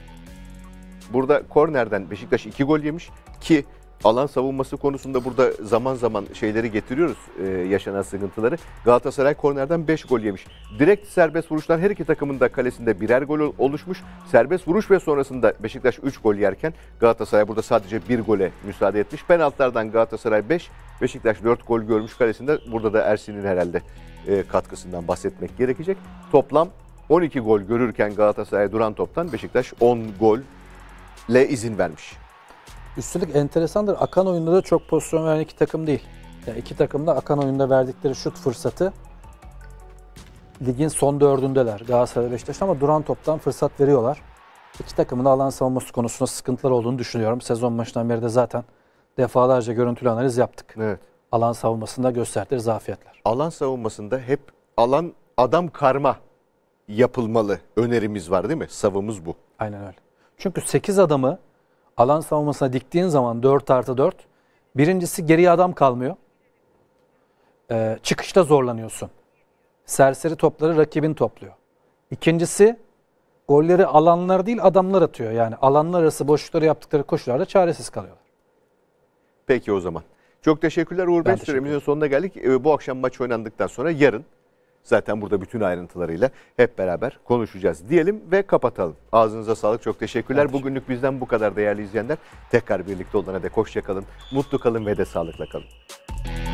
A: Burada kornerden Beşiktaş iki gol yemiş ki alan savunması konusunda burada zaman zaman şeyleri getiriyoruz e, yaşanan sıkıntıları. Galatasaray kornerden 5 gol yemiş. Direkt serbest vuruşlar her iki takımın da kalesinde birer gol oluşmuş. Serbest vuruş ve sonrasında Beşiktaş 3 gol yerken Galatasaray burada sadece 1 gole müsaade etmiş. Penaltılardan Galatasaray 5, Beşiktaş 4 gol görmüş kalesinde. Burada da Ersin'in herhalde e, katkısından bahsetmek gerekecek. Toplam 12 gol görürken Galatasaray duran toptan Beşiktaş 10 golle izin vermiş.
B: Üstelik enteresandır. Akan oyunda da çok pozisyon veren iki takım değil. Yani iki takım da akan oyunda verdikleri şut fırsatı ligin son dördündeler Galatasaray Beşiktaş ama duran toptan fırsat veriyorlar. İki takımın da alan savunması konusunda sıkıntılar olduğunu düşünüyorum. Sezon başından beri de zaten defalarca görüntülü analiz yaptık. Evet. Alan
A: savunmasında gösterdikleri zafiyetler. Alan savunmasında hep alan adam karma yapılmalı önerimiz var değil mi? Savımız bu. Aynen öyle. Çünkü 8 adamı
B: alan savunmasına diktiğin zaman 4 artı 4 birincisi geriye adam kalmıyor. Ee, çıkışta zorlanıyorsun. Serseri topları rakibin topluyor. İkincisi golleri alanlar değil adamlar atıyor. Yani alanlar arası boşlukları yaptıkları koşularda çaresiz kalıyorlar.
A: Peki o zaman. Çok teşekkürler Uğur Bey. Süremizin sonuna geldik. Ee, bu akşam maç oynandıktan sonra yarın Zaten burada bütün ayrıntılarıyla hep beraber konuşacağız diyelim ve kapatalım. Ağzınıza sağlık. Çok teşekkürler. Evet. Bugünlük bizden bu kadar değerli izleyenler. Tekrar birlikte olana dek hoşçakalın, mutlu kalın ve de sağlıkla kalın.